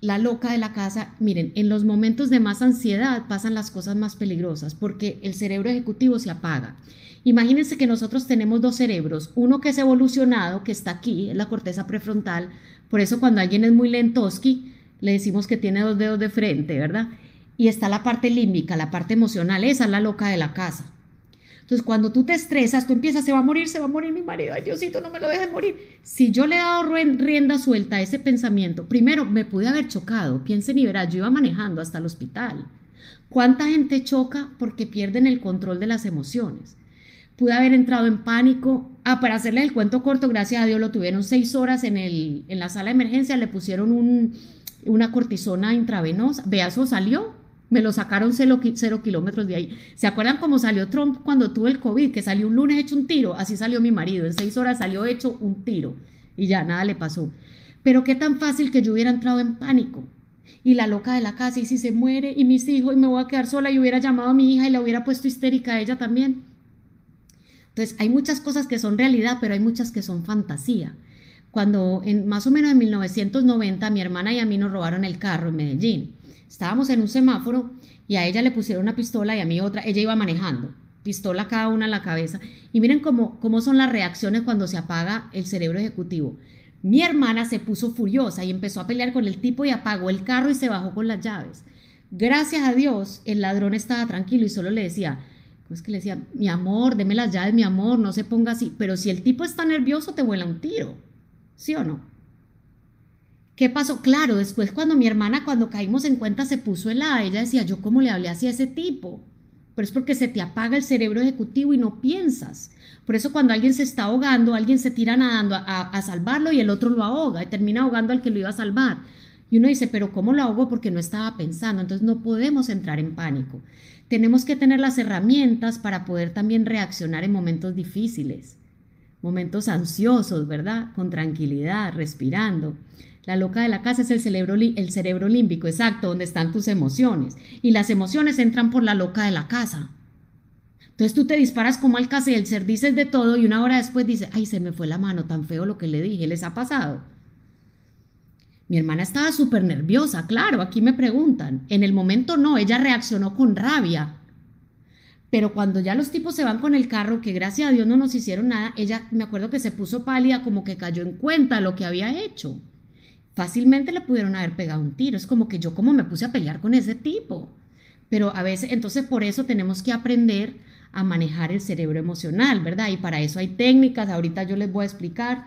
la loca de la casa. Miren, en los momentos de más ansiedad pasan las cosas más peligrosas porque el cerebro ejecutivo se apaga. Imagínense que nosotros tenemos dos cerebros, uno que es evolucionado, que está aquí, en la corteza prefrontal, por eso cuando alguien es muy lentoski, le decimos que tiene dos dedos de frente, ¿verdad? Y está la parte límbica, la parte emocional, esa es la loca de la casa. Entonces, cuando tú te estresas, tú empiezas, se va a morir, se va a morir mi marido, ay Diosito, no me lo dejes morir. Si yo le he dado rienda suelta a ese pensamiento, primero me pude haber chocado, piensen y verán, yo iba manejando hasta el hospital. ¿Cuánta gente choca porque pierden el control de las emociones? pude haber entrado en pánico. Ah, para hacerle el cuento corto, gracias a Dios lo tuvieron seis horas en, el, en la sala de emergencia, le pusieron una cortisona intravenosa. veas salió. Me lo sacaron cero, cero, kilómetros de ahí. ¿Se acuerdan cómo salió Trump cuando tuvo el COVID? Que salió un lunes hecho un tiro. Así salió mi marido. En seis horas salió hecho un tiro. Y ya nada le pasó. Pero qué tan fácil que yo hubiera entrado en pánico. Y la loca de la casa, y si se muere, y mis hijos, y me voy a quedar sola, y hubiera llamado a mi hija y la hubiera puesto histérica a ella también. Entonces, hay muchas cosas que son realidad, pero hay muchas que son fantasía. Cuando en, más o menos en 1990 mi hermana y a mí nos robaron el carro en Medellín. Estábamos en un semáforo y a ella le pusieron una pistola y a mí otra. Ella iba manejando, pistola cada una en la cabeza. Y miren cómo, cómo son las reacciones cuando se apaga el cerebro ejecutivo. Mi hermana se puso furiosa y empezó a pelear con el tipo y apagó el carro y se bajó con las llaves. Gracias a Dios, el ladrón estaba tranquilo y solo le decía, pues que le decía, mi amor, deme las llaves, mi amor, no se ponga así. Pero si el tipo está nervioso, te vuela un tiro, ¿sí o no? ¿Qué pasó? Claro, después cuando mi hermana, cuando caímos en cuenta, se puso A, ella decía, yo cómo le hablé así a ese tipo. Pero es porque se te apaga el cerebro ejecutivo y no piensas. Por eso cuando alguien se está ahogando, alguien se tira nadando a, a salvarlo y el otro lo ahoga y termina ahogando al que lo iba a salvar. Y uno dice, pero ¿cómo lo ahogo? Porque no estaba pensando. Entonces no podemos entrar en pánico tenemos que tener las herramientas para poder también reaccionar en momentos difíciles, momentos ansiosos, ¿verdad? Con tranquilidad, respirando. La loca de la casa es el cerebro, el cerebro límbico, exacto, donde están tus emociones. Y las emociones entran por la loca de la casa. Entonces tú te disparas como al casa el ser dices de todo y una hora después dice, ay, se me fue la mano, tan feo lo que le dije, ¿les ha pasado? Mi hermana estaba súper nerviosa, claro, aquí me preguntan. En el momento no, ella reaccionó con rabia. Pero cuando ya los tipos se van con el carro, que gracias a Dios no nos hicieron nada, ella me acuerdo que se puso pálida, como que cayó en cuenta lo que había hecho. Fácilmente le pudieron haber pegado un tiro. Es como que yo como me puse a pelear con ese tipo. Pero a veces, entonces por eso tenemos que aprender a manejar el cerebro emocional, ¿verdad? Y para eso hay técnicas, ahorita yo les voy a explicar,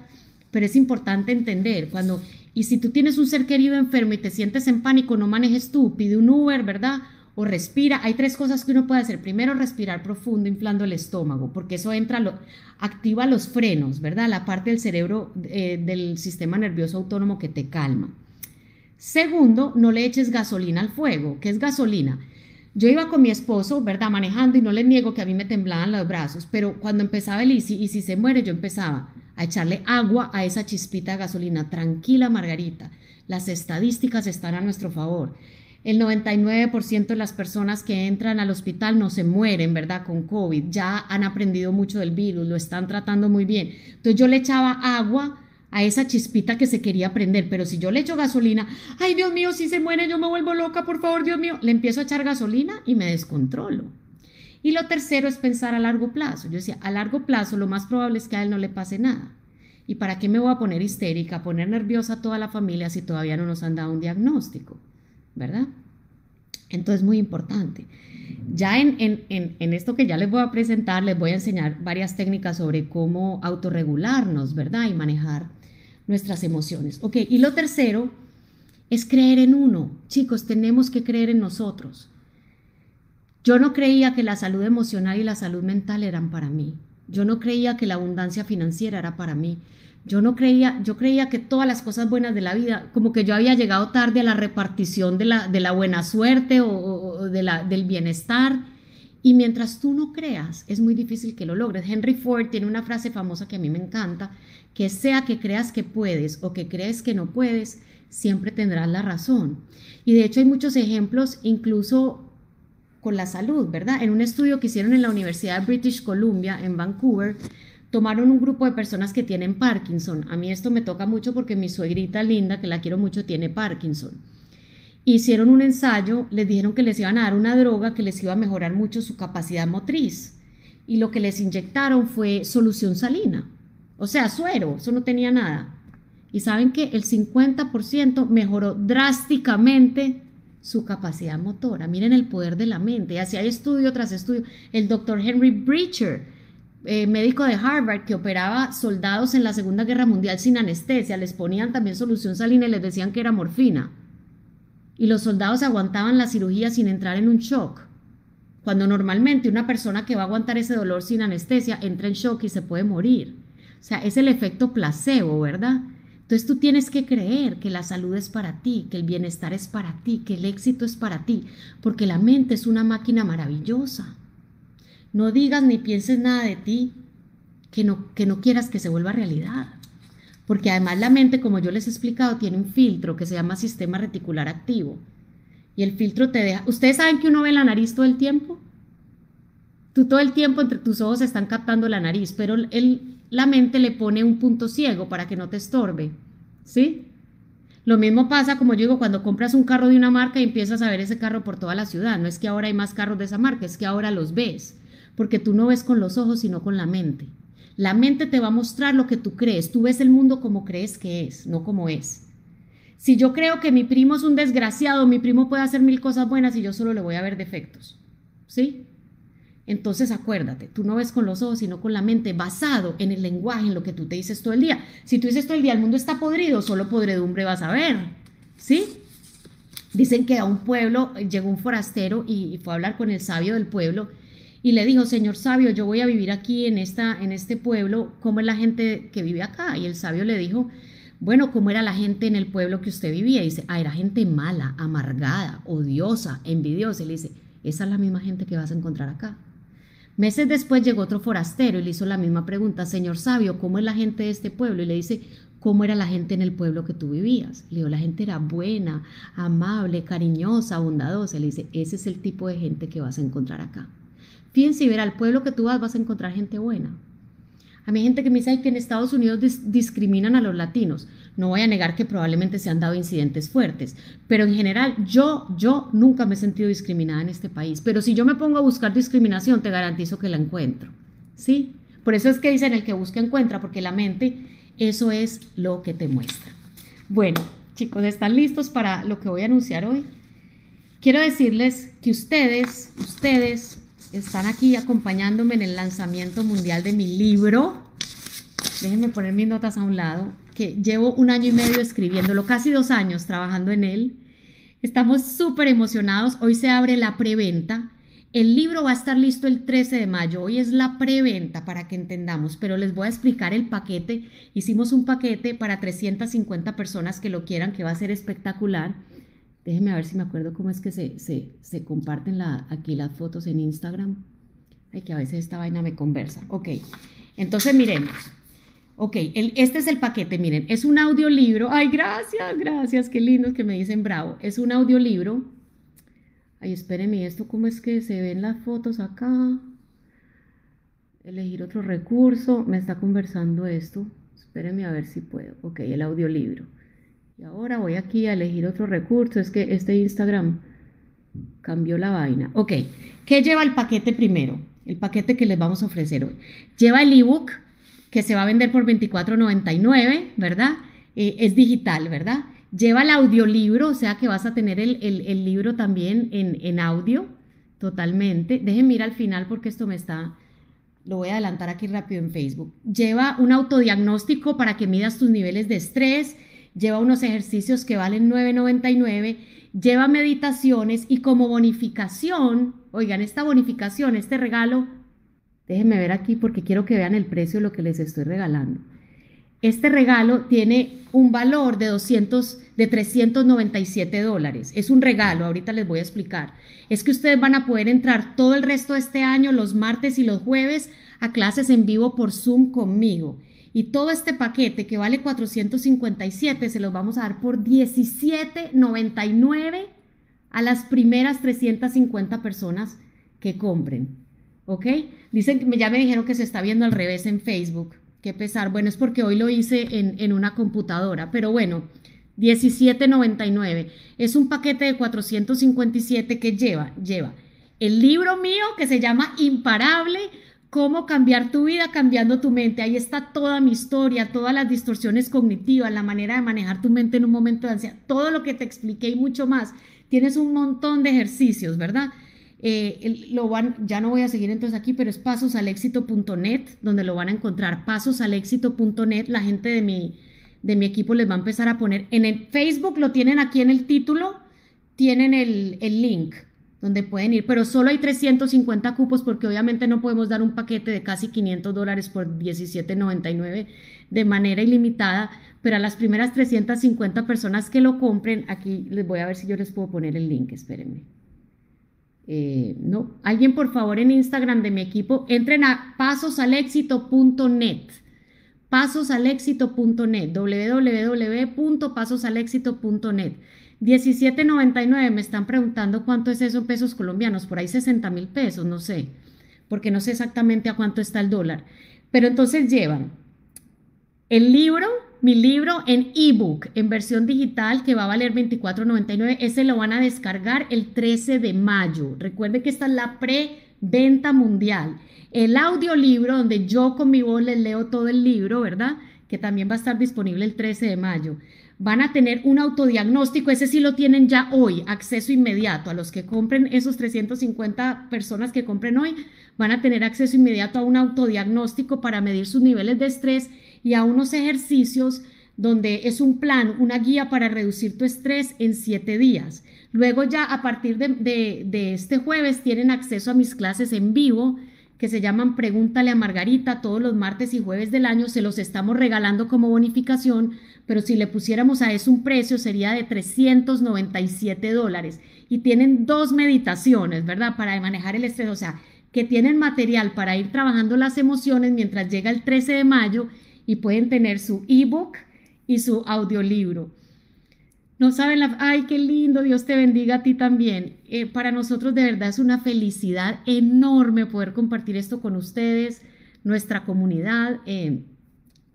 pero es importante entender cuando y si tú tienes un ser querido enfermo y te sientes en pánico, no manejes tú, pide un Uber, ¿verdad? O respira. Hay tres cosas que uno puede hacer. Primero, respirar profundo, inflando el estómago, porque eso entra, lo, activa los frenos, ¿verdad? La parte del cerebro eh, del sistema nervioso autónomo que te calma. Segundo, no le eches gasolina al fuego. ¿Qué es gasolina? Yo iba con mi esposo, ¿verdad? Manejando y no le niego que a mí me temblaban los brazos, pero cuando empezaba el y si se muere, yo empezaba a echarle agua a esa chispita de gasolina. Tranquila, Margarita, las estadísticas están a nuestro favor. El 99% de las personas que entran al hospital no se mueren, ¿verdad? Con COVID. Ya han aprendido mucho del virus, lo están tratando muy bien. Entonces yo le echaba agua a esa chispita que se quería prender, pero si yo le echo gasolina, ay Dios mío, si se muere yo me vuelvo loca, por favor, Dios mío, le empiezo a echar gasolina y me descontrolo. Y lo tercero es pensar a largo plazo. Yo decía, a largo plazo lo más probable es que a él no le pase nada. ¿Y para qué me voy a poner histérica, poner nerviosa a toda la familia si todavía no nos han dado un diagnóstico? ¿Verdad? Entonces, muy importante. Ya en, en, esto que ya les voy a presentar, les voy a enseñar varias técnicas sobre cómo autorregularnos, ¿verdad? Y manejar nuestras emociones. Ok, y lo tercero es creer en uno. Chicos, tenemos que creer en nosotros. Yo no creía que la salud emocional y la salud mental eran para mí. Yo no creía que la abundancia financiera era para mí. Yo no creía, yo creía que todas las cosas buenas de la vida, como que yo había llegado tarde a la repartición de la, de la buena suerte o, de la, del bienestar. Y mientras tú no creas, es muy difícil que lo logres. Henry Ford tiene una frase famosa que a mí me encanta, que sea que creas que puedes o que crees que no puedes, siempre tendrás la razón. Y de hecho hay muchos ejemplos, incluso con la salud, ¿verdad? En un estudio que hicieron en la Universidad de British Columbia, en Vancouver, tomaron un grupo de personas que tienen Parkinson. A mí esto me toca mucho porque mi suegrita linda, que la quiero mucho, tiene Parkinson. Hicieron un ensayo, les dijeron que les iban a dar una droga que les iba a mejorar mucho su capacidad motriz. Y lo que les inyectaron fue solución salina, o sea, suero, eso no tenía nada. Y saben que el 50% mejoró drásticamente su capacidad motora. Miren el poder de la mente. Y así hay estudio tras estudio. El doctor Henry Breacher, eh, médico de Harvard, que operaba soldados en la Segunda Guerra Mundial sin anestesia, les ponían también solución salina y les decían que era morfina. Y los soldados aguantaban la cirugía sin entrar en un shock cuando normalmente una persona que va a aguantar ese dolor sin anestesia entra en shock y se puede morir. O sea, es el efecto placebo, ¿verdad? Entonces tú tienes que creer que la salud es para ti, que el bienestar es para ti, que el éxito es para ti, porque la mente es una máquina maravillosa. No digas ni pienses nada de ti que no, que no quieras que se vuelva realidad. Porque además la mente, como yo les he explicado, tiene un filtro que se llama sistema reticular activo. Y el filtro te deja... ¿Ustedes saben que uno ve la nariz todo el tiempo? Tú todo el tiempo entre tus ojos están captando la nariz, pero el, la mente le pone un punto ciego para que no te estorbe, ¿sí? Lo mismo pasa, como yo digo, cuando compras un carro de una marca y empiezas a ver ese carro por toda la ciudad. No es que ahora hay más carros de esa marca, es que ahora los ves, porque tú no ves con los ojos, sino con la mente. La mente te va a mostrar lo que tú crees. Tú ves el mundo como crees que es, no como es. Si yo creo que mi primo es un desgraciado, mi primo puede hacer mil cosas buenas y yo solo le voy a ver defectos. ¿Sí? Entonces acuérdate, tú no ves con los ojos, sino con la mente, basado en el lenguaje, en lo que tú te dices todo el día. Si tú dices todo el día, el mundo está podrido, solo podredumbre vas a ver. ¿Sí? Dicen que a un pueblo eh, llegó un forastero y fue a hablar con el sabio del pueblo y le dijo, Señor sabio, yo voy a vivir aquí en, esta, en este pueblo, ¿cómo es la gente que vive acá? Y el sabio le dijo, bueno, ¿cómo era la gente en el pueblo que usted vivía? Y dice, ah, era gente mala, amargada, odiosa, envidiosa. Y le dice, esa es la misma gente que vas a encontrar acá. Meses después llegó otro forastero y le hizo la misma pregunta, señor sabio, ¿cómo es la gente de este pueblo? Y le dice, ¿cómo era la gente en el pueblo que tú vivías? Le dijo, la gente era buena, amable, cariñosa, bondadosa. Le dice, ese es el tipo de gente que vas a encontrar acá. Fíjense, ver al pueblo que tú vas, vas a encontrar gente buena, a mí hay gente que me dice que en Estados Unidos discriminan a los latinos. No voy a negar que probablemente se han dado incidentes fuertes, pero en general yo, yo nunca me he sentido discriminada en este país. Pero si yo me pongo a buscar discriminación, te garantizo que la encuentro. ¿Sí? Por eso es que dicen el que busca encuentra, porque la mente, eso es lo que te muestra. Bueno, chicos, ¿están listos para lo que voy a anunciar hoy? Quiero decirles que ustedes, ustedes están aquí acompañándome en el lanzamiento mundial de mi libro. Déjenme poner mis notas a un lado, que llevo un año y medio escribiéndolo, casi dos años trabajando en él. Estamos súper emocionados. Hoy se abre la preventa. El libro va a estar listo el 13 de mayo. Hoy es la preventa para que entendamos, pero les voy a explicar el paquete. Hicimos un paquete para 350 personas que lo quieran, que va a ser espectacular. Déjeme ver si me acuerdo cómo es que se, se, se comparten aquí las fotos en Instagram. Ay, que a veces esta vaina me conversa. Ok, entonces miremos. Ok, este es el paquete, miren, es un audiolibro. Ay, gracias, gracias, qué lindos que me dicen bravo. Es un audiolibro. Ay, espérenme, ¿esto cómo es que se ven las fotos acá? Elegir otro recurso, me está conversando esto. Espérenme a ver si puedo. Ok, el audiolibro. Y ahora voy aquí a elegir otro recurso. Es que este Instagram cambió la vaina. Ok, ¿qué lleva el paquete primero? El paquete que les vamos a ofrecer hoy. Lleva el ebook que se va a vender por $24.99, ¿verdad? Eh, es digital, ¿verdad? Lleva el audiolibro, o sea que vas a tener el, libro también en, en audio, totalmente. Déjenme ir al final porque esto me está, lo voy a adelantar aquí rápido en Facebook. Lleva un autodiagnóstico para que midas tus niveles de estrés, lleva unos ejercicios que valen 9.99, lleva meditaciones y como bonificación, oigan, esta bonificación, este regalo, déjenme ver aquí porque quiero que vean el precio de lo que les estoy regalando. Este regalo tiene un valor de 200, de 397 dólares. Es un regalo, ahorita les voy a explicar. Es que ustedes van a poder entrar todo el resto de este año, los martes y los jueves, a clases en vivo por Zoom conmigo. Y todo este paquete que vale 457 se los vamos a dar por 17.99 a las primeras 350 personas que compren. ¿Ok? Dicen que ya me dijeron que se está viendo al revés en Facebook. Qué pesar. Bueno, es porque hoy lo hice en, en una computadora, pero bueno, 17.99. Es un paquete de 457 que lleva, lleva el libro mío que se llama Imparable cómo cambiar tu vida cambiando tu mente. Ahí está toda mi historia, todas las distorsiones cognitivas, la manera de manejar tu mente en un momento de ansiedad, todo lo que te expliqué y mucho más. Tienes un montón de ejercicios, ¿verdad? Eh, lo van, ya no voy a seguir entonces aquí, pero es pasosalexito.net, donde lo van a encontrar, pasosalexito.net. La gente de mi, de mi equipo les va a empezar a poner, en el Facebook lo tienen aquí en el título, tienen el, el link, donde pueden ir, pero solo hay 350 cupos porque obviamente no podemos dar un paquete de casi 500 dólares por 17.99 de manera ilimitada, pero a las primeras 350 personas que lo compren, aquí les voy a ver si yo les puedo poner el link, espérenme. Eh, no, alguien por favor en Instagram de mi equipo, entren a pasosalexito.net pasosalexito.net, www.pasosalexito.net. 17.99, me están preguntando cuánto es eso pesos colombianos, por ahí 60 mil pesos, no sé, porque no sé exactamente a cuánto está el dólar. Pero entonces llevan el libro, mi libro en ebook, en versión digital, que va a valer 24.99, ese lo van a descargar el 13 de mayo. recuerde que esta es la preventa mundial. El audiolibro, donde yo con mi voz les leo todo el libro, ¿verdad? Que también va a estar disponible el 13 de mayo van a tener un autodiagnóstico, ese sí lo tienen ya hoy, acceso inmediato. A los que compren, esos 350 personas que compren hoy, van a tener acceso inmediato a un autodiagnóstico para medir sus niveles de estrés y a unos ejercicios donde es un plan, una guía para reducir tu estrés en siete días. Luego ya a partir de, de este jueves tienen acceso a mis clases en vivo que se llaman Pregúntale a Margarita todos los martes y jueves del año, se los estamos regalando como bonificación, pero si le pusiéramos a eso un precio sería de 397 dólares. Y tienen dos meditaciones, ¿verdad? Para manejar el estrés, o sea, que tienen material para ir trabajando las emociones mientras llega el 13 de mayo y pueden tener su ebook y su audiolibro. No saben la... Ay, qué lindo, Dios te bendiga a ti también. Eh, para nosotros de verdad es una felicidad enorme poder compartir esto con ustedes, nuestra comunidad. Eh,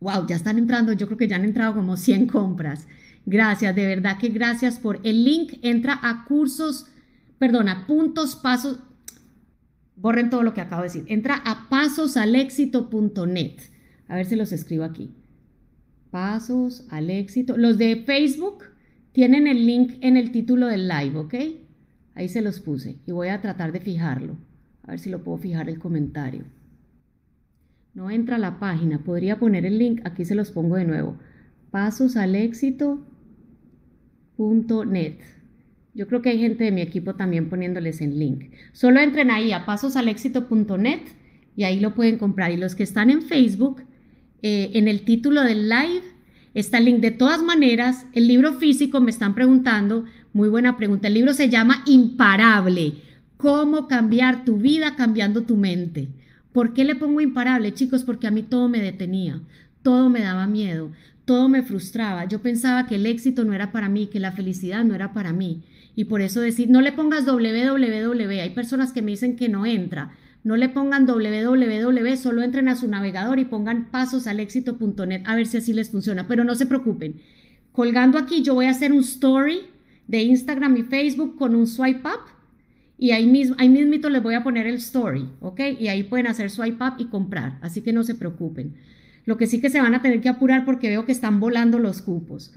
wow, ya están entrando, yo creo que ya han entrado como 100 compras. Gracias, de verdad que gracias por el link. Entra a cursos, perdón, a puntos, pasos, borren todo lo que acabo de decir. Entra a pasosalexito.net. A ver si los escribo aquí. Pasos al éxito. Los de Facebook, tienen el link en el título del live, ¿ok? Ahí se los puse y voy a tratar de fijarlo. A ver si lo puedo fijar el comentario. No entra la página, podría poner el link, aquí se los pongo de nuevo. Pasosalexito.net. Yo creo que hay gente de mi equipo también poniéndoles el link. Solo entren ahí a pasosalexito.net y ahí lo pueden comprar. Y los que están en Facebook, eh, en el título del live Está el link. De todas maneras, el libro físico me están preguntando, muy buena pregunta. El libro se llama Imparable. ¿Cómo cambiar tu vida cambiando tu mente? ¿Por qué le pongo imparable, chicos? Porque a mí todo me detenía, todo me daba miedo, todo me frustraba. Yo pensaba que el éxito no era para mí, que la felicidad no era para mí. Y por eso decir, no le pongas www. Hay personas que me dicen que no entra. No le pongan www, solo entren a su navegador y pongan pasosalexito.net a ver si así les funciona. Pero no se preocupen. Colgando aquí, yo voy a hacer un story de Instagram y Facebook con un swipe up y ahí mismo, ahí mismito les voy a poner el story, ¿ok? Y ahí pueden hacer swipe up y comprar, así que no se preocupen. Lo que sí que se van a tener que apurar porque veo que están volando los cupos.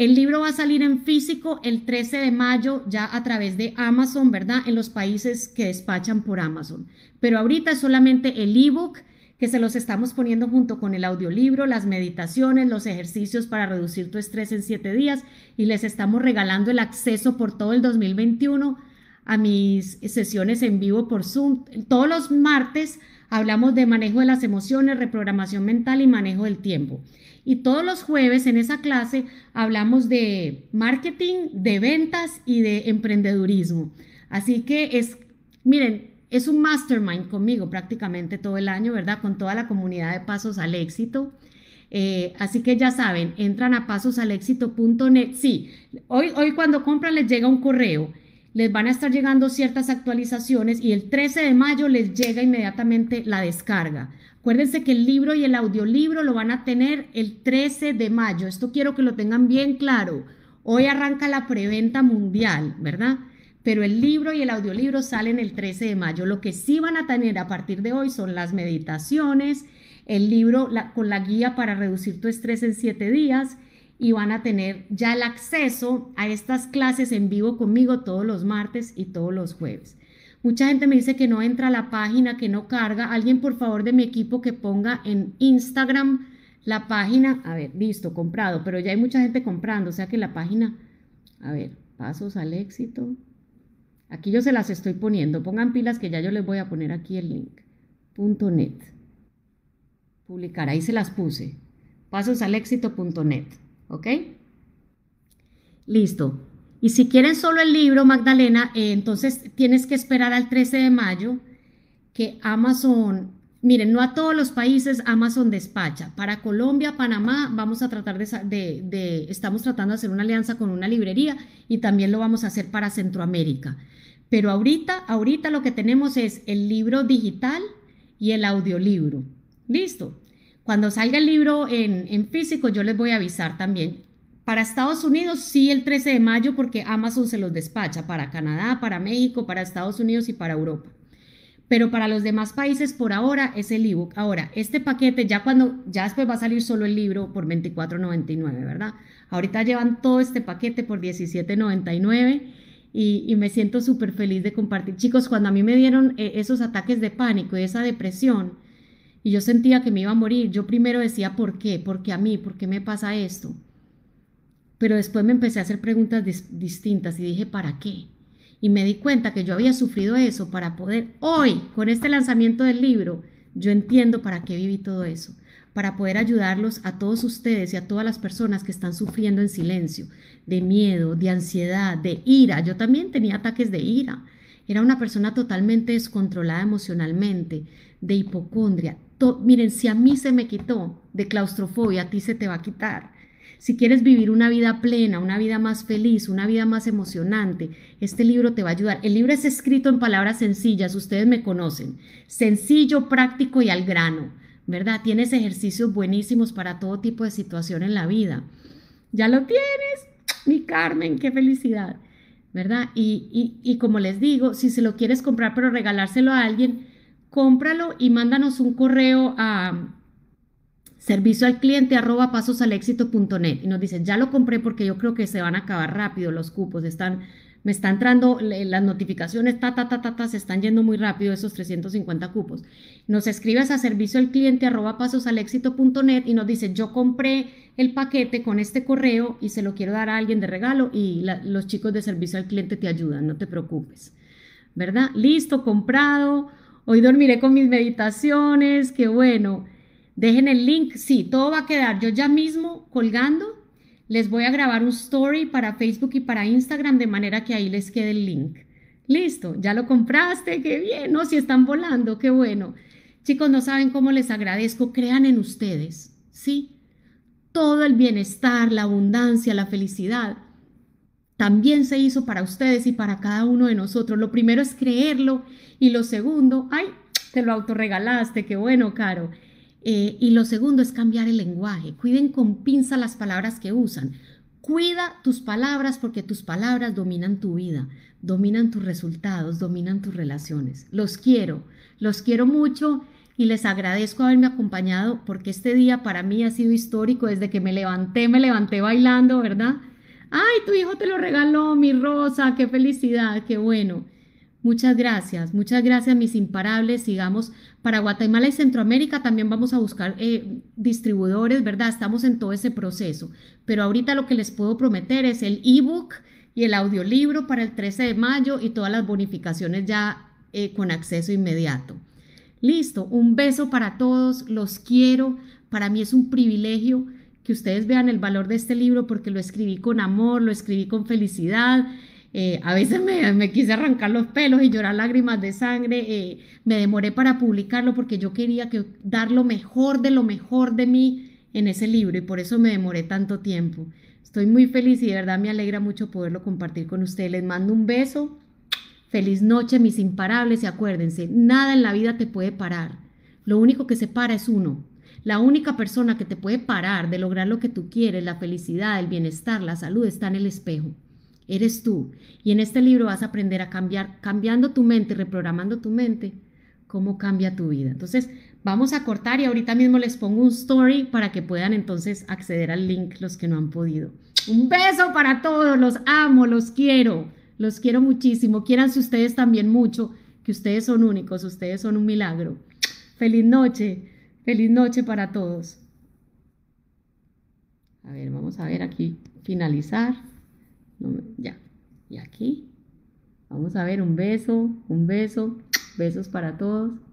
El libro va a salir en físico el 13 de mayo ya a través de Amazon, ¿verdad? En los países que despachan por Amazon. Pero ahorita es solamente el ebook que se los estamos poniendo junto con el audiolibro, las meditaciones, los ejercicios para reducir tu estrés en siete días y les estamos regalando el acceso por todo el 2021 a mis sesiones en vivo por Zoom todos los martes Hablamos de manejo de las emociones, reprogramación mental y manejo del tiempo. Y todos los jueves en esa clase hablamos de marketing, de ventas y de emprendedurismo. Así que es, miren, es un mastermind conmigo prácticamente todo el año, ¿verdad? Con toda la comunidad de Pasos al Éxito. Eh, así que ya saben, entran a pasosalexito.net. Sí, hoy, hoy cuando compran les llega un correo les van a estar llegando ciertas actualizaciones y el 13 de mayo les llega inmediatamente la descarga. Acuérdense que el libro y el audiolibro lo van a tener el 13 de mayo. Esto quiero que lo tengan bien claro. Hoy arranca la preventa mundial, ¿verdad? Pero el libro y el audiolibro salen el 13 de mayo. Lo que sí van a tener a partir de hoy son las meditaciones, el libro con la guía para reducir tu estrés en siete días y van a tener ya el acceso a estas clases en vivo conmigo todos los martes y todos los jueves. Mucha gente me dice que no entra a la página, que no carga. Alguien, por favor, de mi equipo que ponga en Instagram la página. A ver, listo, comprado, pero ya hay mucha gente comprando, o sea que la página. A ver, pasos al éxito. Aquí yo se las estoy poniendo. Pongan pilas que ya yo les voy a poner aquí el link. Punto .net. Publicar, ahí se las puse. Pasos al éxito.net. ¿Ok? Listo. Y si quieren solo el libro, Magdalena, eh, entonces tienes que esperar al 13 de mayo que Amazon, miren, no a todos los países Amazon despacha. Para Colombia, Panamá, vamos a tratar de, de, estamos tratando de hacer una alianza con una librería y también lo vamos a hacer para Centroamérica. Pero ahorita, ahorita lo que tenemos es el libro digital y el audiolibro. Listo. Cuando salga el libro en, físico, yo les voy a avisar también. Para Estados Unidos, sí, el 13 de mayo, porque Amazon se los despacha para Canadá, para México, para Estados Unidos y para Europa. Pero para los demás países, por ahora, es el ebook. Ahora, este paquete, ya cuando, ya después va a salir solo el libro por $24.99, ¿verdad? Ahorita llevan todo este paquete por $17.99. Y, y, me siento súper feliz de compartir. Chicos, cuando a mí me dieron eh, esos ataques de pánico y esa depresión, y yo sentía que me iba a morir. Yo primero decía, ¿por qué? ¿Por qué a mí? ¿Por qué me pasa esto? Pero después me empecé a hacer preguntas distintas y dije, ¿para qué? Y me di cuenta que yo había sufrido eso para poder hoy, con este lanzamiento del libro, yo entiendo para qué viví todo eso, para poder ayudarlos a todos ustedes y a todas las personas que están sufriendo en silencio, de miedo, de ansiedad, de ira. Yo también tenía ataques de ira. Era una persona totalmente descontrolada emocionalmente, de hipocondria, miren, si a mí se me quitó de claustrofobia, a ti se te va a quitar. Si quieres vivir una vida plena, una vida más feliz, una vida más emocionante, este libro te va a ayudar. El libro es escrito en palabras sencillas, ustedes me conocen. Sencillo, práctico y al grano, ¿verdad? Tienes ejercicios buenísimos para todo tipo de situación en la vida. Ya lo tienes, mi Carmen, qué felicidad, ¿verdad? Y, y, y como les digo, si se lo quieres comprar pero regalárselo a alguien, cómpralo y mándanos un correo a servicio al cliente arroba pasosalexito.net y nos dicen, ya lo compré porque yo creo que se van a acabar rápido los cupos, están, me están entrando las notificaciones, ta, ta, ta, ta, se están yendo muy rápido esos 350 cupos. Nos escribes a servicio al cliente arroba pasosalexito.net y nos dice, yo compré el paquete con este correo y se lo quiero dar a alguien de regalo y los chicos de servicio al cliente te ayudan, no te preocupes, ¿verdad? Listo, comprado Hoy dormiré con mis meditaciones, qué bueno. Dejen el link, sí, todo va a quedar yo ya mismo colgando. Les voy a grabar un story para Facebook y para Instagram de manera que ahí les quede el link. Listo, ya lo compraste, qué bien, no, si están volando, qué bueno. Chicos, no saben cómo les agradezco, crean en ustedes, ¿sí? Todo el bienestar, la abundancia, la felicidad también se hizo para ustedes y para cada uno de nosotros. Lo primero es creerlo y lo segundo, ay, te lo autorregalaste, qué bueno, Caro. Eh, y lo segundo es cambiar el lenguaje. Cuiden con pinza las palabras que usan. Cuida tus palabras porque tus palabras dominan tu vida, dominan tus resultados, dominan tus relaciones. Los quiero, los quiero mucho y les agradezco haberme acompañado porque este día para mí ha sido histórico. Desde que me levanté, me levanté bailando, ¿verdad? ay, tu hijo te lo regaló, mi rosa, qué felicidad, qué bueno. Muchas gracias, muchas gracias mis imparables. Sigamos para Guatemala y Centroamérica. También vamos a buscar eh, distribuidores, ¿verdad? Estamos en todo ese proceso. Pero ahorita lo que les puedo prometer es el ebook y el audiolibro para el 13 de mayo y todas las bonificaciones ya eh, con acceso inmediato. Listo, un beso para todos, los quiero. Para mí es un privilegio ustedes vean el valor de este libro porque lo escribí con amor, lo escribí con felicidad. Eh, a veces me, quise arrancar los pelos y llorar lágrimas de sangre. Eh, me demoré para publicarlo porque yo quería que, dar lo mejor de lo mejor de mí en ese libro y por eso me demoré tanto tiempo. Estoy muy feliz y de verdad me alegra mucho poderlo compartir con ustedes. Les mando un beso. Feliz noche, mis imparables. Y acuérdense, nada en la vida te puede parar. Lo único que se para es uno, la única persona que te puede parar de lograr lo que tú quieres, la felicidad, el bienestar, la salud, está en el espejo. Eres tú. Y en este libro vas a aprender a cambiar, cambiando tu mente, reprogramando tu mente, cómo cambia tu vida. Entonces, vamos a cortar y ahorita mismo les pongo un story para que puedan entonces acceder al link los que no han podido. Un beso para todos, los amo, los quiero, los quiero muchísimo. Quieranse ustedes también mucho, que ustedes son únicos, ustedes son un milagro. Feliz noche. Feliz noche para todos. A ver, vamos a ver aquí, finalizar. ya, y aquí. Vamos a ver, un beso, un beso, besos para todos.